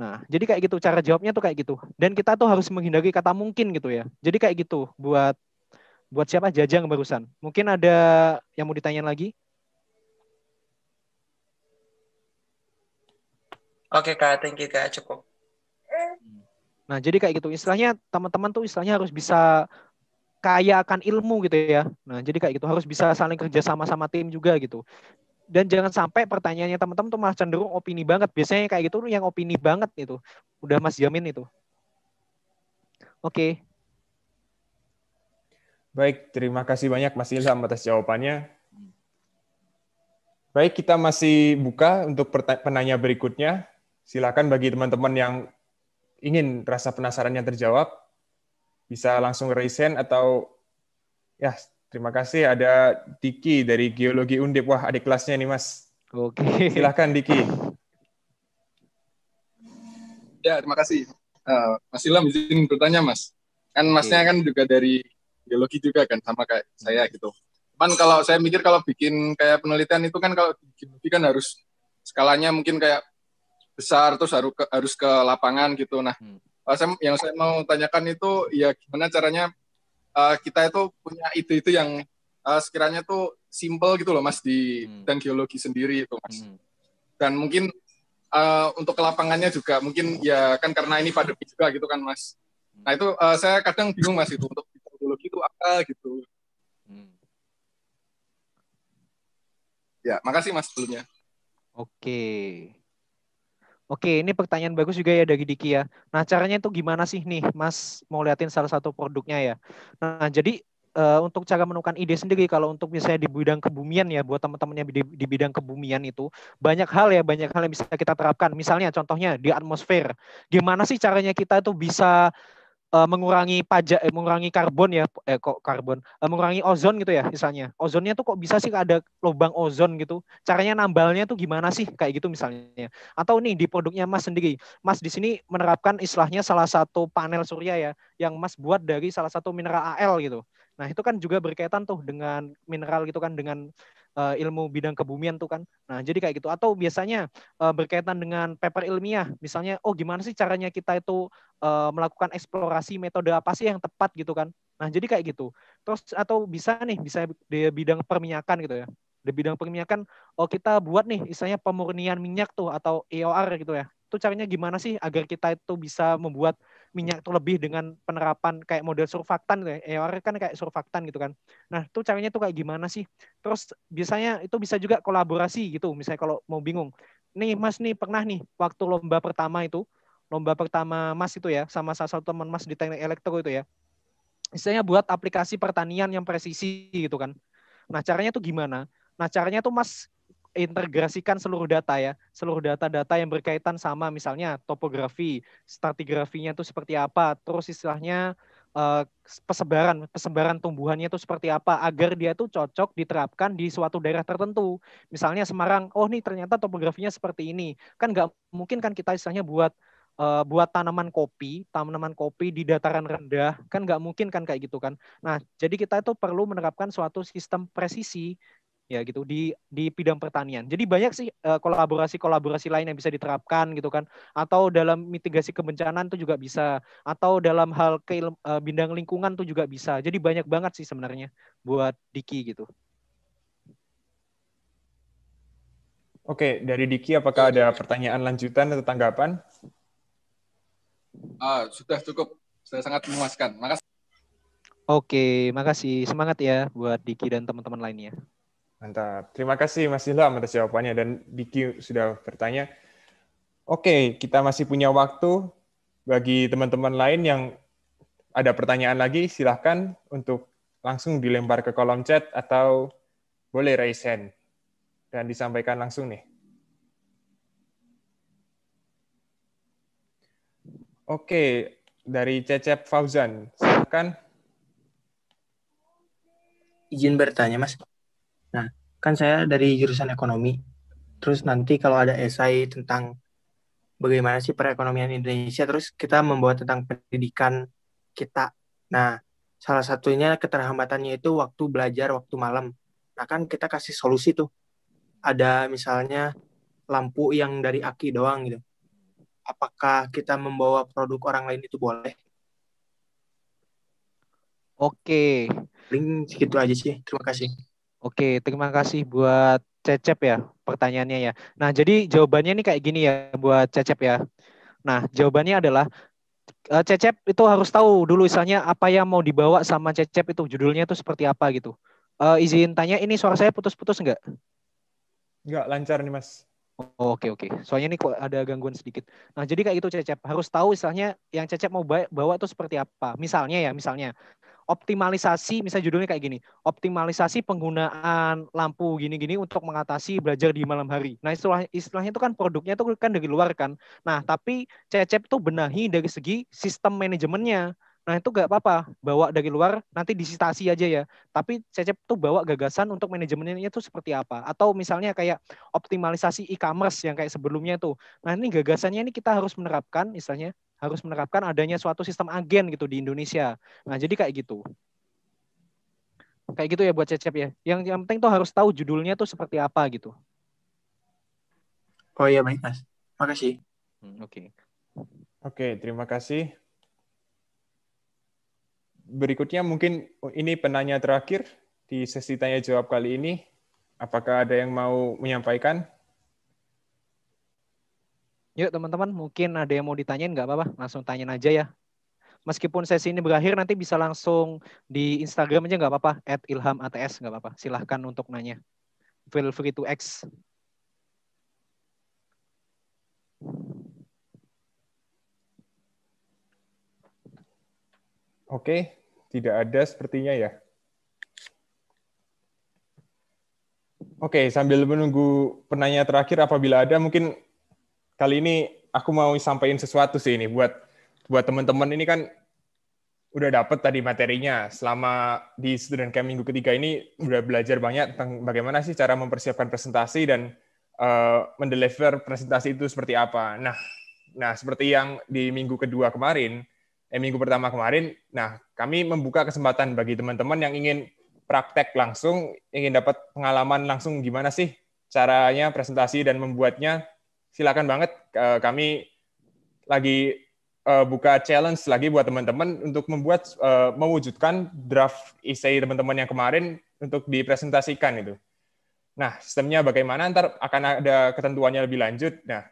Nah, jadi kayak gitu cara jawabnya tuh kayak gitu. Dan kita tuh harus menghindari kata mungkin gitu ya. Jadi kayak gitu buat buat siapa jajang barusan. Mungkin ada yang mau ditanyain lagi? Oke kak, thank you kak, cukup. Nah, jadi kayak gitu. Istilahnya teman-teman tuh istilahnya harus bisa kaya akan ilmu gitu ya. Nah, jadi kayak gitu harus bisa saling kerja sama sama tim juga gitu dan jangan sampai pertanyaannya teman-teman tuh malah cenderung opini banget. Biasanya kayak gitu yang opini banget itu. Udah Mas jamin itu. Oke. Okay. Baik, terima kasih banyak Mas Ilham atas jawabannya. Baik, kita masih buka untuk penanya berikutnya. Silakan bagi teman-teman yang ingin rasa penasarannya terjawab, bisa langsung raise hand atau ya Terima kasih ada Diki dari Geologi Undip. Wah, adik kelasnya nih, Mas. Oke. Silahkan, Diki. Ya, terima kasih. Uh, mas Ilham izin bertanya, Mas. Kan Masnya kan juga dari geologi juga kan, sama kayak saya gitu. Cuman kalau saya mikir kalau bikin kayak penelitian itu kan kalau geologi kan harus skalanya mungkin kayak besar terus harus ke, harus ke lapangan gitu. Nah, hmm. yang saya mau tanyakan itu ya gimana caranya uh, kita itu punya ide itu yang uh, sekiranya tuh simple gitu loh mas di hmm. dan geologi sendiri itu mas. Hmm. Dan mungkin uh, untuk lapangannya juga mungkin ya kan karena ini pandemi juga gitu kan mas. Hmm. Nah itu uh, saya kadang bingung mas itu untuk geologi itu apa gitu. Hmm. Ya makasih mas sebelumnya. Oke. Okay. Oke, ini pertanyaan bagus juga ya dari Diki ya. Nah, caranya itu gimana sih nih, Mas? Mau liatin salah satu produknya ya. Nah, jadi uh, untuk cara menemukan ide sendiri, kalau untuk misalnya di bidang kebumian ya, buat teman-temannya di, di bidang kebumian itu, banyak hal ya, banyak hal yang bisa kita terapkan. Misalnya, contohnya di atmosfer. Gimana sih caranya kita itu bisa uh, mengurangi pajak eh, mengurangi karbon ya eh kok karbon uh, mengurangi ozon gitu ya misalnya ozonnya tuh kok bisa sih ada lubang ozon gitu caranya nambalnya tuh gimana sih kayak gitu misalnya atau nih di produknya Mas sendiri Mas di sini menerapkan istilahnya salah satu panel surya ya yang Mas buat dari salah satu mineral AL gitu nah itu kan juga berkaitan tuh dengan mineral gitu kan dengan uh, ilmu bidang kebumian tuh kan. Nah, jadi kayak gitu atau biasanya uh, berkaitan dengan paper ilmiah, misalnya oh gimana sih caranya kita itu uh, melakukan eksplorasi metode apa sih yang tepat gitu kan. Nah, jadi kayak gitu. Terus atau bisa nih bisa di bidang perminyakan gitu ya. Di bidang perminyakan oh kita buat nih misalnya pemurnian minyak tuh atau EOR gitu ya. Itu caranya gimana sih agar kita itu bisa membuat minyak itu lebih dengan penerapan kayak model surfaktan kayak gitu EOR eh, kan kayak surfaktan gitu kan. Nah, itu caranya tuh kayak gimana sih? Terus biasanya itu bisa juga kolaborasi gitu, misalnya kalau mau bingung. Nih Mas nih pernah nih waktu lomba pertama itu, lomba pertama Mas itu ya sama salah satu teman Mas di teknik elektro itu ya. Misalnya buat aplikasi pertanian yang presisi gitu kan. Nah, caranya tuh gimana? Nah, caranya tuh Mas integrasikan seluruh data ya, seluruh data-data yang berkaitan sama misalnya topografi, stratigrafinya itu seperti apa, terus istilahnya uh, eh, persebaran pesebaran tumbuhannya itu seperti apa agar dia itu cocok diterapkan di suatu daerah tertentu. Misalnya Semarang, oh nih ternyata topografinya seperti ini. Kan nggak mungkin kan kita istilahnya buat uh, buat tanaman kopi, tanaman kopi di dataran rendah, kan nggak mungkin kan kayak gitu kan. Nah, jadi kita itu perlu menerapkan suatu sistem presisi ya gitu di di bidang pertanian. Jadi banyak sih eh, kolaborasi-kolaborasi uh, lain yang bisa diterapkan gitu kan atau dalam mitigasi kebencanaan itu juga bisa atau dalam hal ke uh, eh, bidang lingkungan itu juga bisa. Jadi banyak banget sih sebenarnya buat Diki gitu. Oke, dari Diki apakah ada pertanyaan lanjutan atau tanggapan? Ah, sudah cukup. Sudah sangat memuaskan. Makasih. Oke, makasih. Semangat ya buat Diki dan teman-teman lainnya. Mantap. Terima kasih Mas Ilham atas jawabannya dan Diki sudah bertanya. Oke, kita masih punya waktu bagi teman-teman lain yang ada pertanyaan lagi, silahkan untuk langsung dilempar ke kolom chat atau boleh raise hand dan disampaikan langsung nih. Oke, dari Cecep Fauzan, silahkan. Izin bertanya, Mas. Nah, kan saya dari jurusan ekonomi. Terus nanti kalau ada esai tentang bagaimana sih perekonomian Indonesia, terus kita membuat tentang pendidikan kita. Nah, salah satunya keterhambatannya itu waktu belajar waktu malam. Nah, kan kita kasih solusi tuh. Ada misalnya lampu yang dari aki doang gitu. Apakah kita membawa produk orang lain itu boleh? Oke. Link segitu aja sih. Terima kasih. Oke, terima kasih buat Cecep ya pertanyaannya ya. Nah, jadi jawabannya ini kayak gini ya buat Cecep ya. Nah, jawabannya adalah eh, Cecep itu harus tahu dulu misalnya apa yang mau dibawa sama Cecep itu judulnya itu seperti apa gitu. Uh, izin tanya ini suara saya putus-putus enggak? Enggak, lancar nih Mas. Oh, oke oke. Soalnya ini kok ada gangguan sedikit. Nah, jadi kayak gitu Cecep harus tahu misalnya yang Cecep mau bawa itu seperti apa. Misalnya ya, misalnya optimalisasi misalnya judulnya kayak gini optimalisasi penggunaan lampu gini-gini untuk mengatasi belajar di malam hari nah istilah istilahnya itu kan produknya itu kan dari luar kan nah tapi cecep tuh benahi dari segi sistem manajemennya nah itu gak apa-apa bawa dari luar nanti disitasi aja ya tapi cecep tuh bawa gagasan untuk manajemennya itu seperti apa atau misalnya kayak optimalisasi e-commerce yang kayak sebelumnya tuh nah ini gagasannya ini kita harus menerapkan misalnya harus menerapkan adanya suatu sistem agen gitu di Indonesia. Nah, jadi kayak gitu. Kayak gitu ya buat Cecep ya. Yang yang penting tuh harus tahu judulnya tuh seperti apa gitu. Oh iya baik Mas. Makasih. Hmm, oke. Okay. Oke, okay, terima kasih. Berikutnya mungkin ini penanya terakhir di sesi tanya jawab kali ini. Apakah ada yang mau menyampaikan? Yuk teman-teman, mungkin ada yang mau ditanyain nggak apa-apa, langsung tanyain aja ya. Meskipun sesi ini berakhir, nanti bisa langsung di Instagram aja nggak apa-apa, at ilham ats nggak apa-apa. Silahkan untuk nanya. Feel free to ask. Oke, tidak ada sepertinya ya. Oke, sambil menunggu penanya terakhir, apabila ada mungkin kali ini aku mau sampaikan sesuatu sih ini buat buat teman-teman ini kan udah dapat tadi materinya selama di student camp minggu ketiga ini udah belajar banyak tentang bagaimana sih cara mempersiapkan presentasi dan uh, mendeliver presentasi itu seperti apa. Nah, nah seperti yang di minggu kedua kemarin, eh minggu pertama kemarin, nah kami membuka kesempatan bagi teman-teman yang ingin praktek langsung, ingin dapat pengalaman langsung gimana sih caranya presentasi dan membuatnya silakan banget uh, kami lagi uh, buka challenge lagi buat teman-teman untuk membuat uh, mewujudkan draft essay teman-teman yang kemarin untuk dipresentasikan itu. Nah, sistemnya bagaimana? Ntar akan ada ketentuannya lebih lanjut. Nah,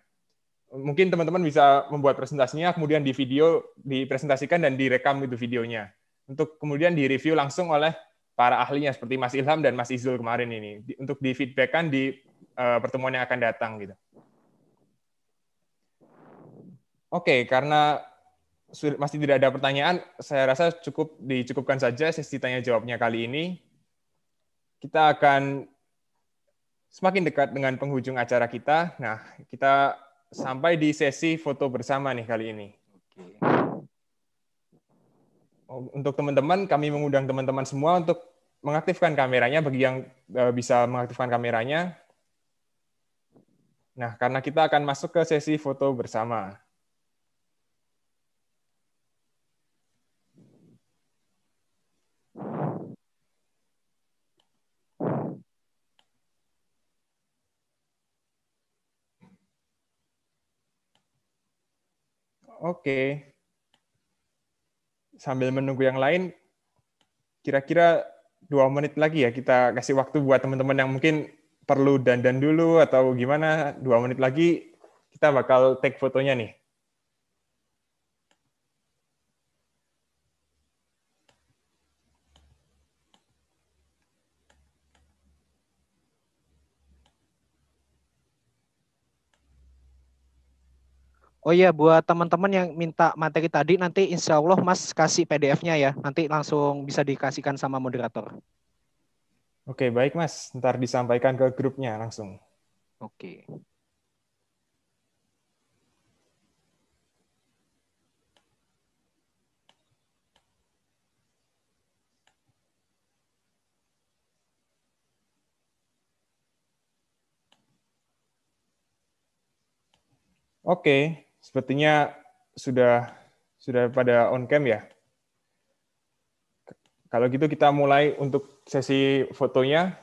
mungkin teman-teman bisa membuat presentasinya, kemudian di video dipresentasikan dan direkam itu videonya. Untuk kemudian direview langsung oleh para ahlinya seperti Mas Ilham dan Mas Izul kemarin ini. Untuk di feedback-kan di uh, pertemuan yang akan datang gitu. Oke, okay, karena masih tidak ada pertanyaan, saya rasa cukup dicukupkan saja sesi tanya jawabnya kali ini. Kita akan semakin dekat dengan penghujung acara kita. Nah, kita sampai di sesi foto bersama nih kali ini. Oh, untuk teman-teman, kami mengundang teman-teman semua untuk mengaktifkan kameranya bagi yang eh, bisa mengaktifkan kameranya. Nah, karena kita akan masuk ke sesi foto bersama. Oke. Okay. Sambil menunggu yang lain, kira-kira dua menit lagi ya kita kasih waktu buat teman-teman yang mungkin perlu dandan dulu atau gimana. Dua menit lagi kita bakal take fotonya nih. Oh iya, buat teman-teman yang minta materi tadi, nanti insya Allah Mas kasih PDF-nya ya. Nanti langsung bisa dikasihkan sama moderator. Oke, baik Mas. Ntar disampaikan ke grupnya langsung. Oke. Oke, Sepertinya sudah sudah pada on cam ya. Kalau gitu kita mulai untuk sesi fotonya.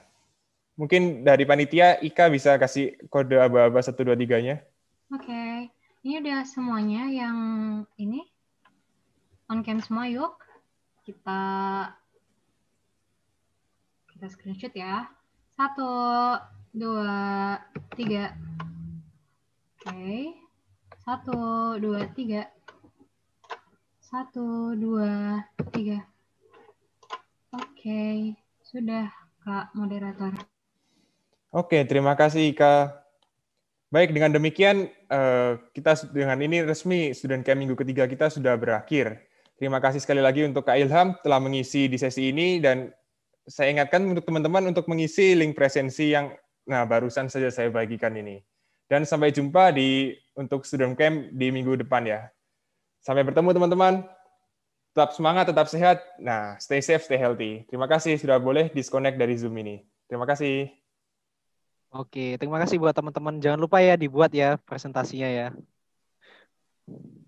Mungkin dari panitia Ika bisa kasih kode aba-aba 123-nya. Oke. Okay. Ini udah semuanya yang ini on cam semua yuk. Kita kita screenshot ya. Satu, dua, tiga. Oke. Okay. Satu, dua, tiga. Satu, dua, tiga. Oke, sudah Kak Moderator. Oke, terima kasih Kak. Baik, dengan demikian eh, kita dengan ini resmi student camp minggu ketiga kita sudah berakhir. Terima kasih sekali lagi untuk Kak Ilham telah mengisi di sesi ini dan saya ingatkan untuk teman-teman untuk mengisi link presensi yang nah barusan saja saya bagikan ini. Dan sampai jumpa di untuk student camp di minggu depan ya. Sampai bertemu teman-teman. Tetap semangat, tetap sehat. Nah, stay safe, stay healthy. Terima kasih sudah boleh disconnect dari Zoom ini. Terima kasih. Oke, terima kasih buat teman-teman. Jangan lupa ya dibuat ya presentasinya ya.